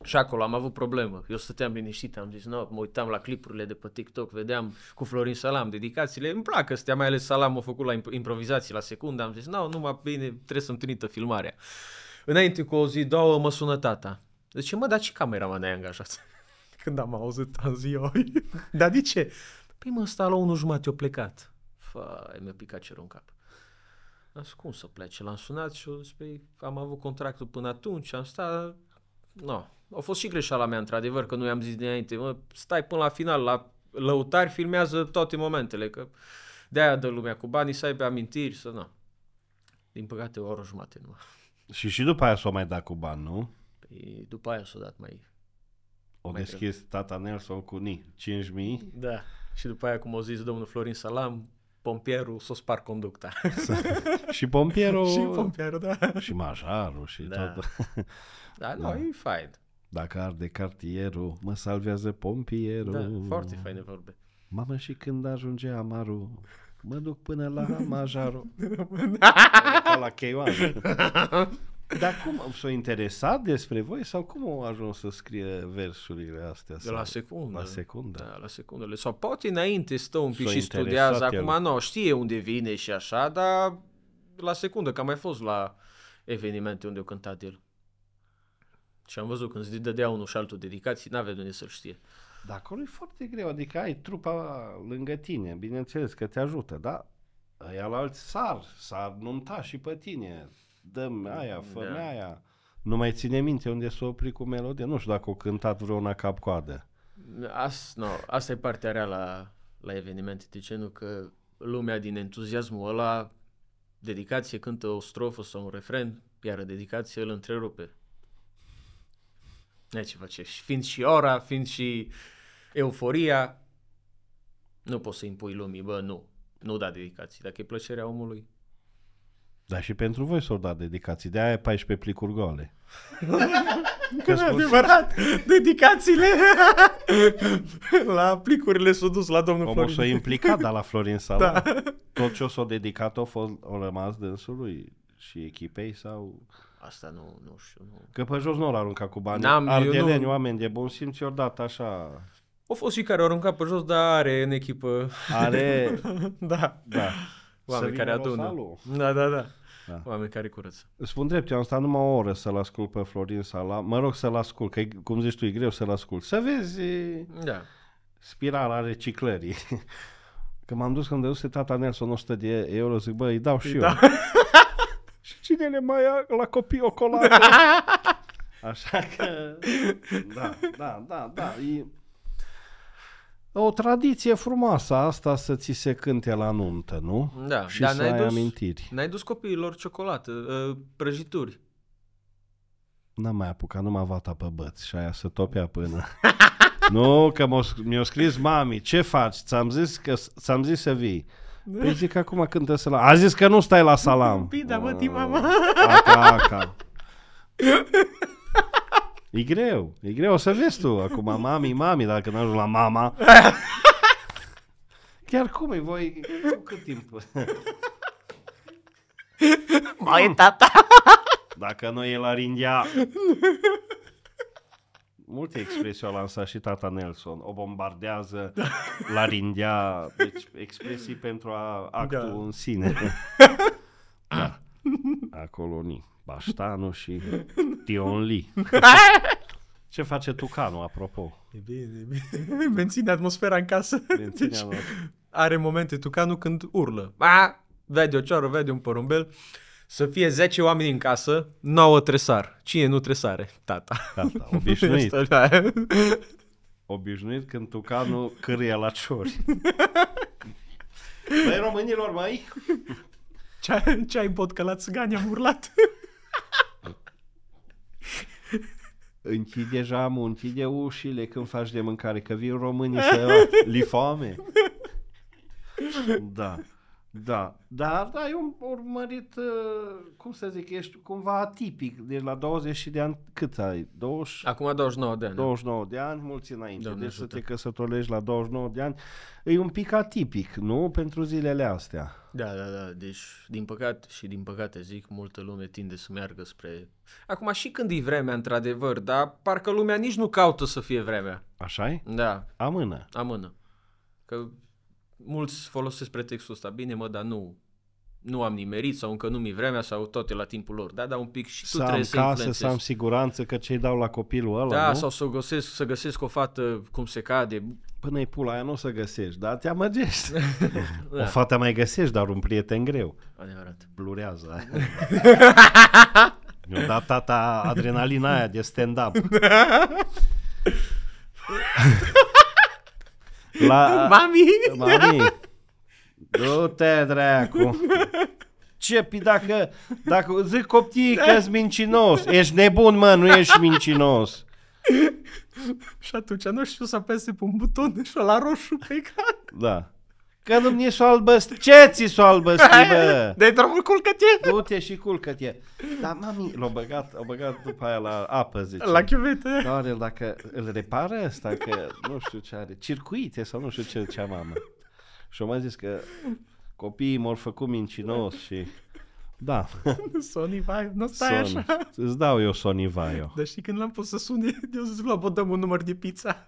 Speaker 1: Și acolo am avut problemă. Eu stăteam liniștit, am zis, nu, mă uitam la clipurile de pe TikTok, vedeam cu Florin Salam dedicațiile, îmi plac astea, mai ales Salam a făcut la improvizații la secundă, am zis, nu, numai bine, trebuie să trimită filmarea. Înainte cu o zi, două, mă sună tata. Zice, deci, mă, dar ce cameraman ai angajat? [laughs] Când am auzit, am zis, [laughs] dar de ce? Păi mă, stau la unul jumate, eu plecat. Fai, mi-a picat cerul în cap. Am zis, cum să plece? L-am sunat și zis, păi, am avut contractul până atunci, am stat... No. A fost și greșeala mea, într-adevăr, că nu i-am zis dinainte. Mă, stai până la final, la lăutari filmează toate momentele, că de-aia dă lumea cu banii să aibă amintiri, să nu. Din păcate, o oră jumate numai.
Speaker 2: Și și după aia s-o mai da cu bani, nu?
Speaker 1: Și după aia s a dat mai... O mai deschis greu. tata Nelson cu ni, 5.000. Da. Și după aia, cum a zis domnul Florin Salam, pompierul s-o spar conducta. [laughs]
Speaker 2: și pompierul... și pompierul, da. Și majarul și da. tot. [laughs]
Speaker 1: da, nu, da. e fain.
Speaker 2: Dacă arde cartierul, mă salvează pompierul. Da, foarte faine vorbe. Mamă, și când ajunge amarul, mă duc până la majarul. [laughs] la cheioană. Dar cum s-a interesat despre voi sau cum au ajuns să scrie versurile astea? De la secundă. La secundă. Da, la
Speaker 1: secundă. Sau poate înainte stă un pic s și studiază, el. nu, știe unde vine și așa, dar la secundă, că am mai fost la evenimente unde a cântat el. Și am văzut când îți dădea unul și altul dedicații, n-avea de unde să-l știe.
Speaker 2: Dar acolo e foarte greu, adică ai trupa lângă tine, bineînțeles că te ajută, dar ăia la alți sar, sar nunta și pe tine, dăm aia, fă da. aia. Nu mai ține minte unde s-o opri cu melodia. Nu știu dacă o cântat vreuna cap-coadă.
Speaker 1: As, no, asta e partea rea la, la evenimente ticenul, că lumea din entuziasmul ăla, dedicație cântă o strofă sau un refren, iar dedicație îl întrerupe. Nu ce face. Fiind și ora, fiind și euforia, nu poți să impui lumii, bă, nu. Nu da dedicații, dacă e plăcerea omului.
Speaker 2: Dar și pentru voi s-au dat dedicații. De aia 14 plicuri goale.
Speaker 1: Că spus... adevărat,
Speaker 2: dedicațiile [laughs] la plicurile s-au dus la domnul Omul Florin. s-a implicat, dar la Florin Sala. Da. Tot ce o s-a dedicat a fost o rămas dânsului și echipei sau... Asta nu, nu știu. Nu. Că pe jos nu l aruncat cu bani. N-am, Ardeleni, nu... oameni de bun simț, i dat așa...
Speaker 1: Au fost și care au aruncat pe jos, dar are în echipă. Are... [laughs] da. da. Oameni care adună. Rosalul. Da, da, da. Da. Oameni care curăță.
Speaker 2: Spun drept, eu am stat numai o oră să-l ascult pe Florin Sala. Mă rog să-l ascult, că cum zici tu, e greu să-l ascult. Să vezi da. spirala reciclării. [laughs] Că m-am dus când dăduse tata Nelson 100 de euro, zic, bă, îi dau și eu. Da. [laughs] și cine le mai ia la copii o colană? [laughs] Așa că, da, da, da, da. E o tradiție frumoasă asta să ți se cânte la nuntă, nu? Da, și dar să n-ai ai dus, amintiri.
Speaker 1: N-ai dus copiilor ciocolată, uh, prăjituri.
Speaker 2: N-am mai apucat, m-a vata pe băți și aia se topea până. [laughs] nu, că mi-a scris mami, ce faci? Ți-am zis, că, ți-am zis să vii. Păi da. zic acum când să la... A zis că nu stai la salam. Pida, mă, mama. Aca, aca. E greu, e greu, o să vezi tu acum, mami, mami, dacă nu ajungi la mama. [laughs] Chiar cum e voi, cu cât timp? [laughs] Mai tata! [laughs] Dacă nu e la rindia. Multe expresii au lansat și tata Nelson. O bombardează, la rindia Deci expresii pentru a, actul da. în sine. Da. Acolo ni. Baștanu și [laughs] Tion Lee. Ce face Tucanu, apropo? E bine, e bine. [laughs] Menține atmosfera în casă. deci, are momente Tucanu când urlă.
Speaker 1: A, vede o cioară, vede un porumbel. Să fie 10 oameni în casă, 9
Speaker 2: tresar. Cine nu tresare? Tata. Tata, [laughs] obișnuit. Obișnuit când Tucanu cârie la ciori. Băi, românilor, mai. Ce, ce ai bot că la țigani am urlat? închide geamul, închide ușile când faci de mâncare, că vin românii să [laughs] li foame. Da. Da, dar da, eu urmărit, uh, cum să zic, ești cumva atipic, de la 20 de ani, cât ai? 20... Acum 29 de ani. 29 de ani, mulți înainte, Doamne deci ajută. să te căsătorești la 29 de ani, e un pic atipic, nu? Pentru zilele astea.
Speaker 1: Da, da, da, deci din păcate și din păcate zic, multă lume tinde să meargă spre... Acum și când e vremea, într-adevăr, dar parcă lumea nici nu caută să fie vremea. așa e? Da. Amână. Amână. Că mulți folosesc pretextul ăsta, bine mă, dar nu, nu am nimerit sau încă nu mi vremea sau toate la timpul lor. Da, dar un pic și tu să trebuie am să influențezi. să am
Speaker 2: siguranță că cei dau la copilul ăla, Da, nu? sau să găsesc, să găsesc o fată cum se cade. Până e pula aia nu o să găsești, dar te amăgești. [laughs] da. O fată mai găsești, dar un prieten greu. Adevărat. Blurează. [laughs] Mi-a dat tata adrenalina aia de stand-up. [laughs] La... Mami! Mami! Du-te, dracu! Ce, dacă, dacă zic copiii că ești mincinos, ești nebun, mă, nu ești mincinos.
Speaker 1: și atunci nu știu să apese
Speaker 2: pe un buton și la roșu pe ecran. Da. Că nu mi s-o albăstri. Ce ți s-o albăstri, bă? de drumul culcă-te. Du-te și culcă-te. Dar mami, l-a băgat, l-a băgat după aia la apă, zice. La chiuvete. Doar da, el dacă îl repară ăsta, că nu știu ce are, circuite sau nu știu ce cea mamă. Și o mai zis că copiii m-au făcut mincinos și... Da.
Speaker 1: Sony Vaio, nu stai Sony. așa.
Speaker 2: Îți dau eu Sony Vaio.
Speaker 1: Dar știi când l-am pus să sune, eu zic, bă, un număr de pizza.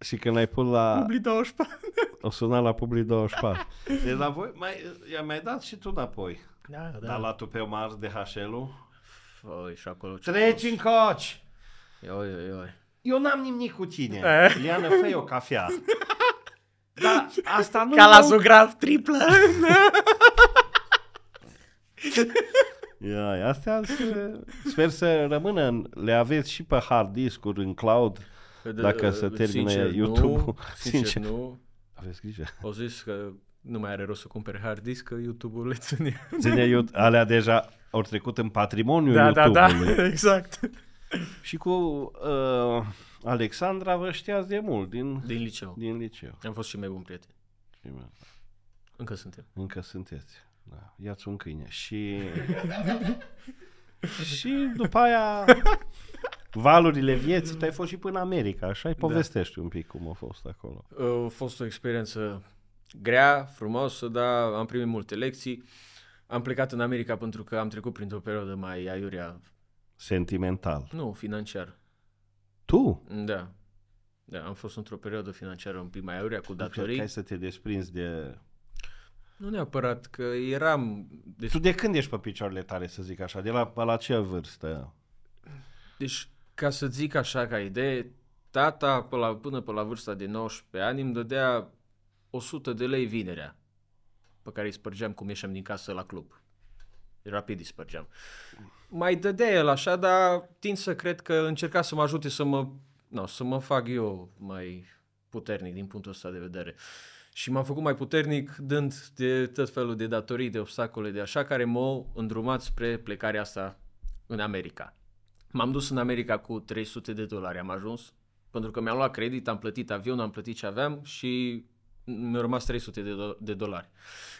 Speaker 2: Și când ai pus la... Publi 24. O sunat la Publi 24. De la voi, mai, i-ai mai dat și tu înapoi. Da, da. Dar la tu pe Omar de HL-ul. Oi, și acolo... Treci în coci! oi oi. oi. Eu n-am nimic cu tine. E? Liană, fă o cafea. Dar asta nu... Ca la zugrav triplă. Ia, astea sper să rămână, în, le aveți și pe hard disk, în cloud de, dacă uh, se termină YouTube-ul. [laughs] sincer, sincer, nu. Aveți grijă.
Speaker 1: Au zis că nu mai are rost să cumperi hard disk, că
Speaker 2: YouTube-ul le [laughs] ține. Ține alea deja au trecut în patrimoniu da, da, da, YouTube-ului. Da, [laughs] da, exact. Și cu uh, Alexandra vă știați de mult, din, din, liceu. din liceu. Am fost și mai bun prieten. Încă suntem. Încă sunteți. Da. Iați un câine. Și... și după aia valurile vieții, tu ai fost și până America, așa? Îi da. povestești da. un pic cum a fost acolo.
Speaker 1: A fost o experiență grea, frumoasă, dar am primit multe lecții. Am plecat în America pentru că am trecut printr-o perioadă mai aiurea.
Speaker 2: Sentimental.
Speaker 1: Nu, financiar. Tu? Da. Da, am fost într-o perioadă financiară un pic mai aurea cu datorii. Hai
Speaker 2: să te desprinzi de... Nu neapărat, că eram... Deci... Tu de când ești pe picioarele tale, să zic așa? De la, la ce vârstă?
Speaker 1: Deci ca să zic așa ca idee, tata până la, până, la vârsta de 19 ani îmi dădea 100 de lei vinerea, pe care îi spărgeam cum ieșeam din casă la club. Rapid îi spărgeam. Mai dădea el așa, dar tind să cred că încerca să mă ajute să mă, no, să mă fac eu mai puternic din punctul ăsta de vedere. Și m-am făcut mai puternic dând de tot felul de datorii, de obstacole, de așa, care m-au îndrumat spre plecarea asta în America. M-am dus în America cu 300 de dolari, am ajuns, pentru că mi-am luat credit, am plătit avion, am plătit ce aveam și mi-au rămas 300 de, do- de dolari.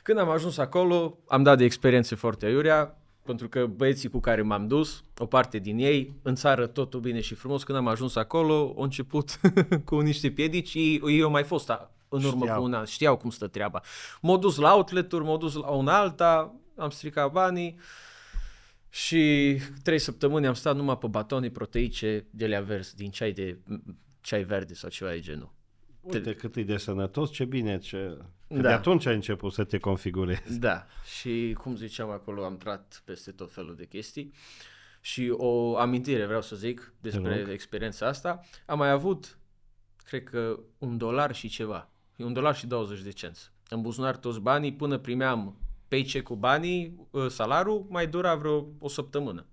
Speaker 1: Când am ajuns acolo, am dat de experiențe foarte aiurea, pentru că băieții cu care m-am dus, o parte din ei, în țară totul bine și frumos, când am ajuns acolo, au început [laughs] cu niște piedici, ei, ei au mai fost în urmă știau. cu un an, știau cum stă treaba. M-au dus la outlet-uri, m-au dus la un alta, am stricat banii, uh, și trei săptămâni am stat numai pe batoane proteice de la vers, din ceai, de, ceai verde sau ceva de genul.
Speaker 2: Uite cât e de sănătos, ce bine, ce... Că da. de atunci ai început să te configurezi.
Speaker 1: Da, și cum ziceam acolo, am trat peste tot felul de chestii. Și o amintire vreau să zic despre de experiența asta. Am mai avut, cred că, un dolar și ceva. Un dolar și 20 de cenți. În buzunar toți banii până primeam paycheck cu banii, ă, salarul, mai dura vreo o săptămână.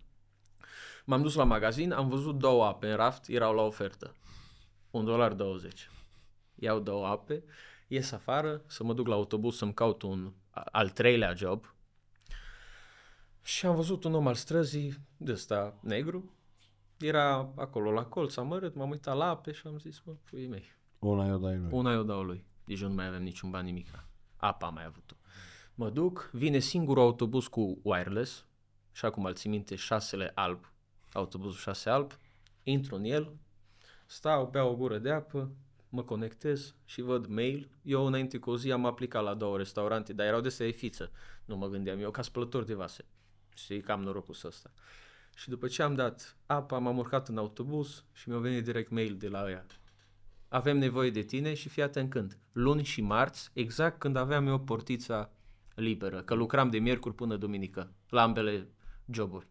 Speaker 1: M-am dus la magazin, am văzut două ape în raft, erau la ofertă. Un dolar 20. Iau două ape, ies afară să mă duc la autobuz să-mi caut un al treilea job. Și am văzut un om al străzii, de ăsta negru, era acolo la colț, am mărât, m-am uitat la ape și am zis, mă, puii mei. Una i-o lui. Una i-o dau lui. Deci eu nu mai avem niciun ban nimic. Apa am mai avut-o. Mă duc, vine singurul autobuz cu wireless, și acum îl țin minte, șasele alb, autobuzul șase alb, intru în el, stau, pe o gură de apă, mă conectez și văd mail. Eu înainte cu o zi am aplicat la două restaurante, dar erau de să fiță, nu mă gândeam eu, ca spălător de vase. Și cam norocul ăsta. Și după ce am dat apa, m-am urcat în autobuz și mi-a venit direct mail de la ea. Avem nevoie de tine și fii atent când. Luni și marți, exact când aveam eu portița liberă, că lucram de miercuri până duminică, la ambele joburi.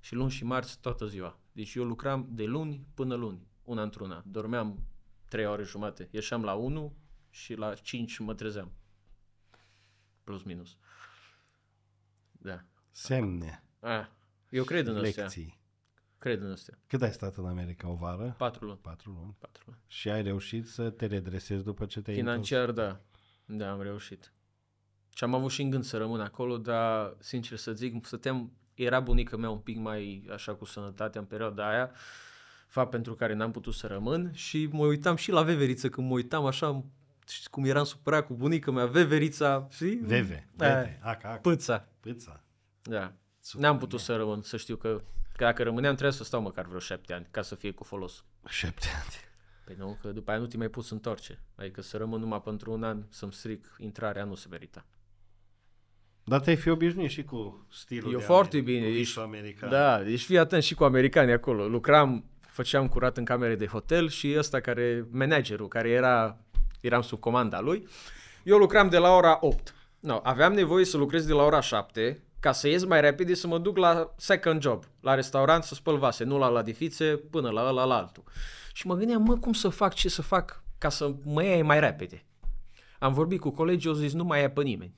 Speaker 1: Și luni și marți toată ziua. Deci eu lucram de luni până luni, una într-una. Dormeam trei ore jumate. Ieșeam la 1 și la 5 mă trezeam. Plus minus.
Speaker 2: Da. Semne.
Speaker 1: A, eu cred în astea. Lecții.
Speaker 2: Cred în astea. Cât ai stat în America o vară? Patru luni. Patru luni. Patru luni. Și ai reușit să te redresezi după ce te-ai Financiar,
Speaker 1: întors? da. Da, am reușit. Și am avut și în gând să rămân acolo, dar, sincer să zic, stăteam, era bunica mea un pic mai așa cu sănătatea în perioada aia, fapt pentru care n-am putut să rămân și mă uitam și la veveriță, când mă uitam așa, știți cum eram supărat cu bunica mea, veverița, și Veve, veve,
Speaker 2: aca, aca. Pâța. Pâța.
Speaker 1: Da. Super N-am putut să rămân, să știu că, că dacă rămâneam trebuia să stau măcar vreo șapte ani ca să fie cu folos. Șapte ani. Păi nu, că după aia nu te mai poți întoarce. Adică să rămân numai pentru un an, să-mi stric intrarea, nu se merita.
Speaker 2: Dar te-ai fi obișnuit și cu stilul Eu de foarte bine. Ești, american. Da,
Speaker 1: ești fii atent și cu americani acolo. Lucram, făceam curat în camere de hotel și ăsta care, managerul, care era, eram sub comanda lui, eu lucram de la ora 8. No, aveam nevoie să lucrez de la ora 7 ca să ies mai repede să mă duc la second job, la restaurant să spăl vase, nu la ladifițe până la ăla la altul. Și mă gândeam, mă, cum să fac, ce să fac ca să mă iei mai repede. Am vorbit cu colegii, au zis, nu mai ia pe nimeni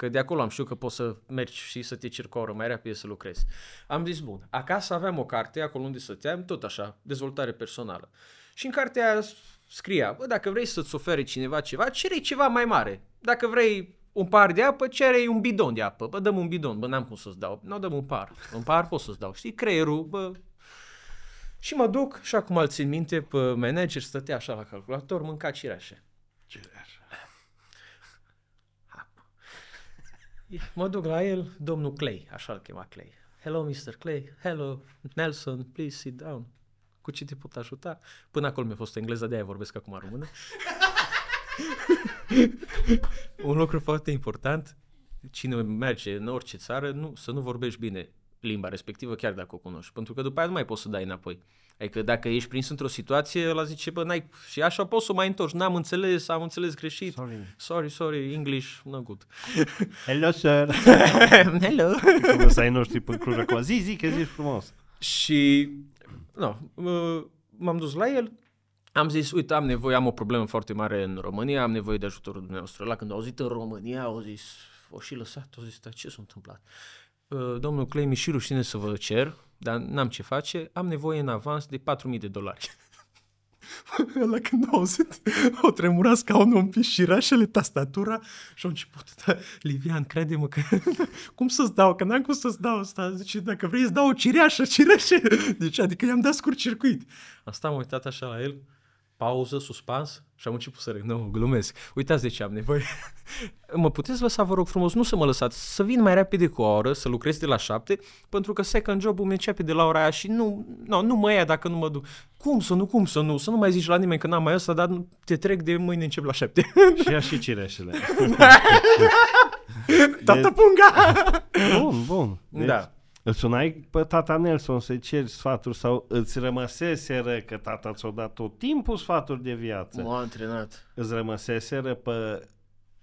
Speaker 1: Că de acolo am știut că poți să mergi și să te circoară mai rapid să lucrezi. Am zis, bun, acasă aveam o carte, acolo unde stăteam, tot așa, dezvoltare personală. Și în cartea aia scria, bă, dacă vrei să-ți ofere cineva ceva, cere ceva mai mare. Dacă vrei un par de apă, cere un bidon de apă. Bă, dăm un bidon, bă, n-am cum să-ți dau. Nu, dăm un par. Un par pot să-ți dau. Știi, creierul, bă, și mă duc și acum îl țin minte pe manager, stătea așa la calculator, mânca cireașe. Mă duc la el, domnul Clay, așa îl chema Clay. Hello, Mr. Clay. Hello, Nelson, please sit down. Cu ce te pot ajuta? Până acolo mi-a fost engleză, de-aia vorbesc acum română. Un lucru foarte important, cine merge în orice țară, nu, să nu vorbești bine limba respectivă chiar dacă o cunoști, pentru că după aia nu mai poți să dai înapoi. Adică dacă ești prins într-o situație, la zice, bă, n-ai, și așa poți să mai întorci, n-am înțeles, am înțeles greșit. Sorry, sorry, sorry English, no good.
Speaker 2: [laughs] Hello, sir. [laughs] Hello. Cum să ai noștri pe Cluj cu zi, zi, că zici frumos. Și,
Speaker 1: nu, no, m-am dus la el, am zis, uite, am nevoie, am o problemă foarte mare în România, am nevoie de ajutorul dumneavoastră. La când au auzit în România, au zis, o și lăsat, au zis, da, ce s-a întâmplat? Uh, domnul Clay, mi și rușine să vă cer, dar n-am ce face, am nevoie în avans de 4.000 de dolari. [laughs] Ăla când au auzit, O tremurat scaunul un pic și rașele, tastatura și au început, [laughs] da, Livian, crede-mă că [laughs] cum să-ți dau, că n-am cum să-ți dau asta, zice, dacă vrei să dau o cireașă, cireașă, deci adică i-am dat scurt circuit. Asta am uitat așa la el, pauză, suspans și am început să râd. Nu, glumesc. Uitați de ce am nevoie. [laughs] mă puteți lăsa, vă rog frumos, nu să mă lăsați, să vin mai repede cu o oră, să lucrez de la șapte, pentru că second job-ul mi începe de la ora aia și nu, no, nu mă ia dacă nu mă duc. Cum să nu, cum să nu, să nu mai zici la nimeni că n-am mai ăsta, dar te trec de mâine încep la șapte. și ia și cireșele. [laughs] [laughs] Tată punga!
Speaker 2: Bun, bun. Da. Deci... Da. Îl sunai pe tata Nelson să-i ceri sfaturi sau îți rămăseseră, că tata ți-a dat tot timpul sfaturi de viață. M-a antrenat. Îți rămăseseră pe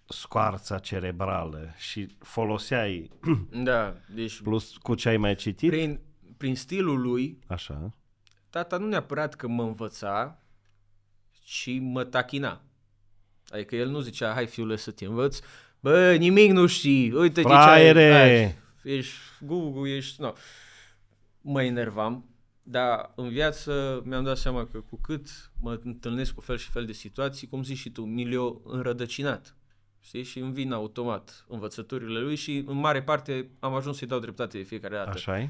Speaker 2: scoarța cerebrală și foloseai. [clears throat] Da, deci... Plus cu ce ai mai citit. Prin, prin stilul lui, Așa.
Speaker 1: tata nu neapărat că mă învăța, ci mă tachina. Adică el nu zicea, hai fiule să te învăț, bă, nimic nu știi, uite ce ai ești Google, ești... No. Mă enervam, dar în viață mi-am dat seama că cu cât mă întâlnesc cu fel și fel de situații, cum zici și tu, miliu înrădăcinat. Știi? Și îmi vin automat învățăturile lui și în mare parte am ajuns să-i dau dreptate de fiecare dată. așa e.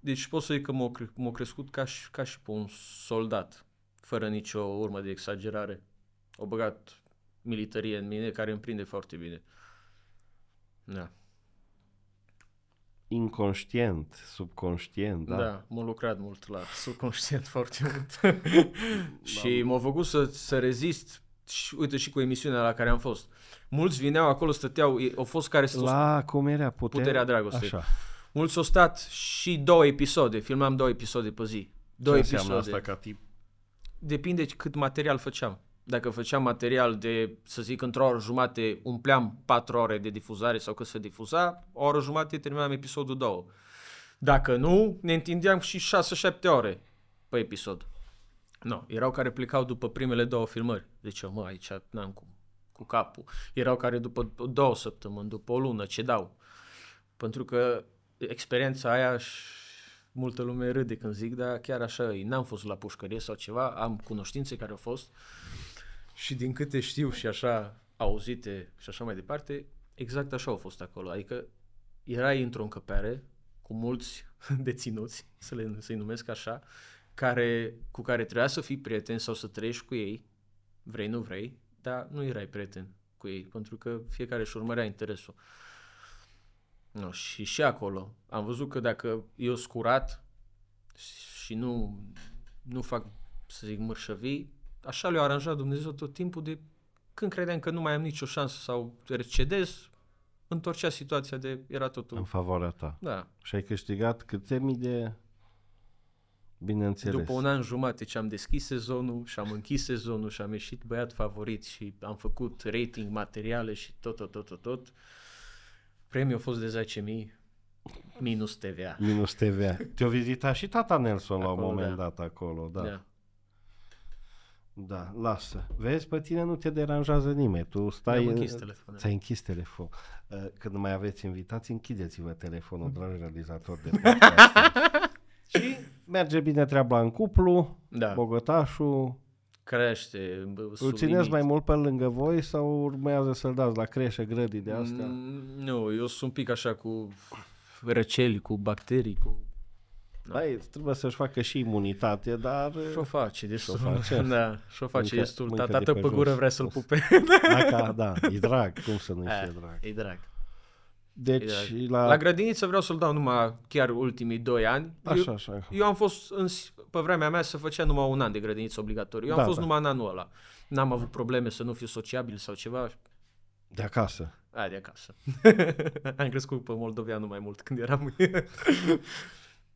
Speaker 1: Deci pot să zic că m-au, m-au crescut ca și, ca și pe un soldat, fără nicio urmă de exagerare. Au băgat militarie în mine care îmi prinde foarte bine. Da
Speaker 2: inconștient, subconștient, da? Da,
Speaker 1: m am lucrat mult la subconștient [laughs] foarte mult. [laughs] și m-a făcut să, să rezist, și, uite și cu emisiunea la care am fost. Mulți vineau acolo, stăteau, au fost care să... La cum era? Puterea, puterea dragostei. Așa. Mulți au stat și două episoade, filmam două episoade pe zi. Două Ce episoade. asta ca tip? Depinde cât material făceam dacă făceam material de, să zic, într-o oră jumate umpleam patru ore de difuzare sau că se difuza, o oră jumate terminam episodul 2. Dacă nu, ne întindeam și 6-7 ore pe episod. Nu, no, erau care plecau după primele două filmări. Deci, mă, aici n-am cum, cu capul. Erau care după două săptămâni, după o lună, ce dau. Pentru că experiența aia multă lume râde când zic, dar chiar așa N-am fost la pușcărie sau ceva, am cunoștințe care au fost și din câte știu și așa auzite și așa mai departe, exact așa au fost acolo. Adică erai într-o încăpere cu mulți [laughs] deținuți, să le, să-i numesc așa, care, cu care trebuia să fii prieten sau să trăiești cu ei, vrei, nu vrei, dar nu erai prieten cu ei, pentru că fiecare își urmărea interesul. No, și și acolo am văzut că dacă eu scurat și nu, nu fac, să zic, mărșăvii, așa le-a aranjat Dumnezeu tot timpul de când credeam că nu mai am nicio șansă sau recedez, întorcea situația de era totul. În favoarea ta. Da.
Speaker 2: Și ai câștigat câte mii de Bineînțeles. După un
Speaker 1: an jumate ce am deschis sezonul și am închis sezonul și am ieșit băiat favorit și am făcut rating, materiale și tot, tot, tot, tot, tot. Premiul a fost de 10.000 minus TVA.
Speaker 2: Minus TVA. Te-a vizitat și tata Nelson acolo, la un moment da. dat acolo, da. da. Da, lasă. Vezi, pe tine nu te deranjează nimeni. Tu stai... Ți-ai închis telefonul. Ți-ai închis telefon. Eh, când mai aveți invitați, închideți-vă telefonul, dragi realizator de [laughs] podcast. Și merge bine treaba în cuplu, da. bogătașul, crește. Îl țineți mai mult pe lângă voi sau urmează să-l dați la creșe grădii de astea?
Speaker 1: Mm, nu, eu sunt un pic așa cu răceli, cu bacterii, cu
Speaker 2: da. Băi, trebuie să-și facă și imunitate, dar... Și-o face deci Și-o face. [laughs] Da, și-o face mâncă, destul. Mâncă Tata pe gură vrea să-l pupe. [laughs] Dacă, [laughs] da, e drag. Cum să nu e drag? E drag. Deci, e drag. la... la
Speaker 1: grădiniță vreau să-l dau numai chiar ultimii doi ani. Așa, așa. Eu am fost, în, pe vremea mea, să făcea numai un an de grădiniță obligatoriu. Eu da, am fost da. numai în anul ăla. N-am avut probleme să nu fiu sociabil sau ceva.
Speaker 2: De acasă.
Speaker 1: A, de acasă. am crescut pe moldoveanu mai mult când eram.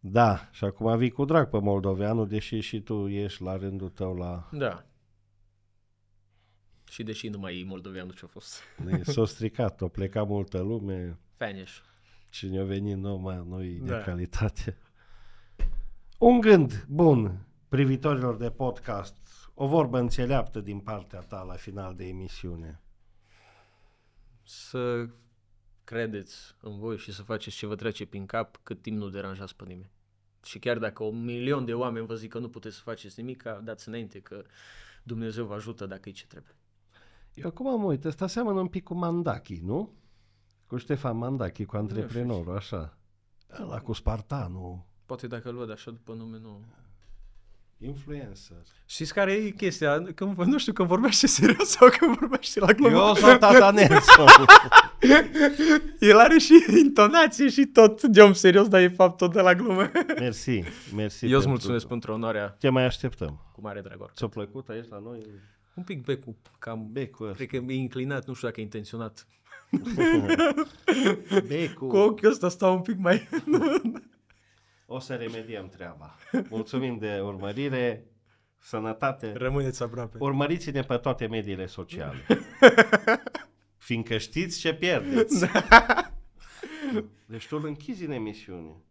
Speaker 2: Da, și acum vii cu drag pe moldoveanu, deși și tu ești la rândul tău la...
Speaker 1: Da. Și deși nu mai e moldoveanu ce-a fost. S-a
Speaker 2: stricat, a plecat multă lume. Finish. Și ne-a venit nou, mai noi da. de calitate. Un gând bun privitorilor de podcast, o vorbă înțeleaptă din partea ta la final de emisiune.
Speaker 1: Să credeți în voi și să faceți ce vă trece prin cap cât timp nu deranjați pe nimeni. Și chiar dacă un milion de oameni vă zic că nu puteți să faceți nimic, dați înainte că Dumnezeu vă ajută dacă e ce trebuie.
Speaker 2: Eu acum mă uit, ăsta seamănă un pic cu Mandachi, nu? Cu Ștefan Mandachi, cu antreprenorul, așa. Ăla cu Spartanul.
Speaker 1: Poate dacă îl văd așa după nume, nu... Influencer.
Speaker 2: Știți care e chestia? Când, nu știu, când vorbește serios sau când vorbește la glumă. Eu sunt Tata [laughs] Nelson.
Speaker 1: El are și intonație și tot de om serios, dar e fapt tot de la glumă.
Speaker 2: Mersi, mersi. Eu îți mulțumesc
Speaker 1: pentru onoarea. Te mai așteptăm. Cu mare dragor. Ți-a plăcut aici la noi? Un pic becul, cam becul ăsta. Cred că e inclinat, nu știu dacă e intenționat. [laughs] becul. Cu ochiul ăsta stau un pic mai...
Speaker 2: o să remediem treaba. Mulțumim de urmărire, sănătate. Rămâneți aproape. Urmăriți-ne pe toate mediile sociale. [laughs] fiindcă știți ce pierdeți. Da. Deci tu îl închizi în emisiune.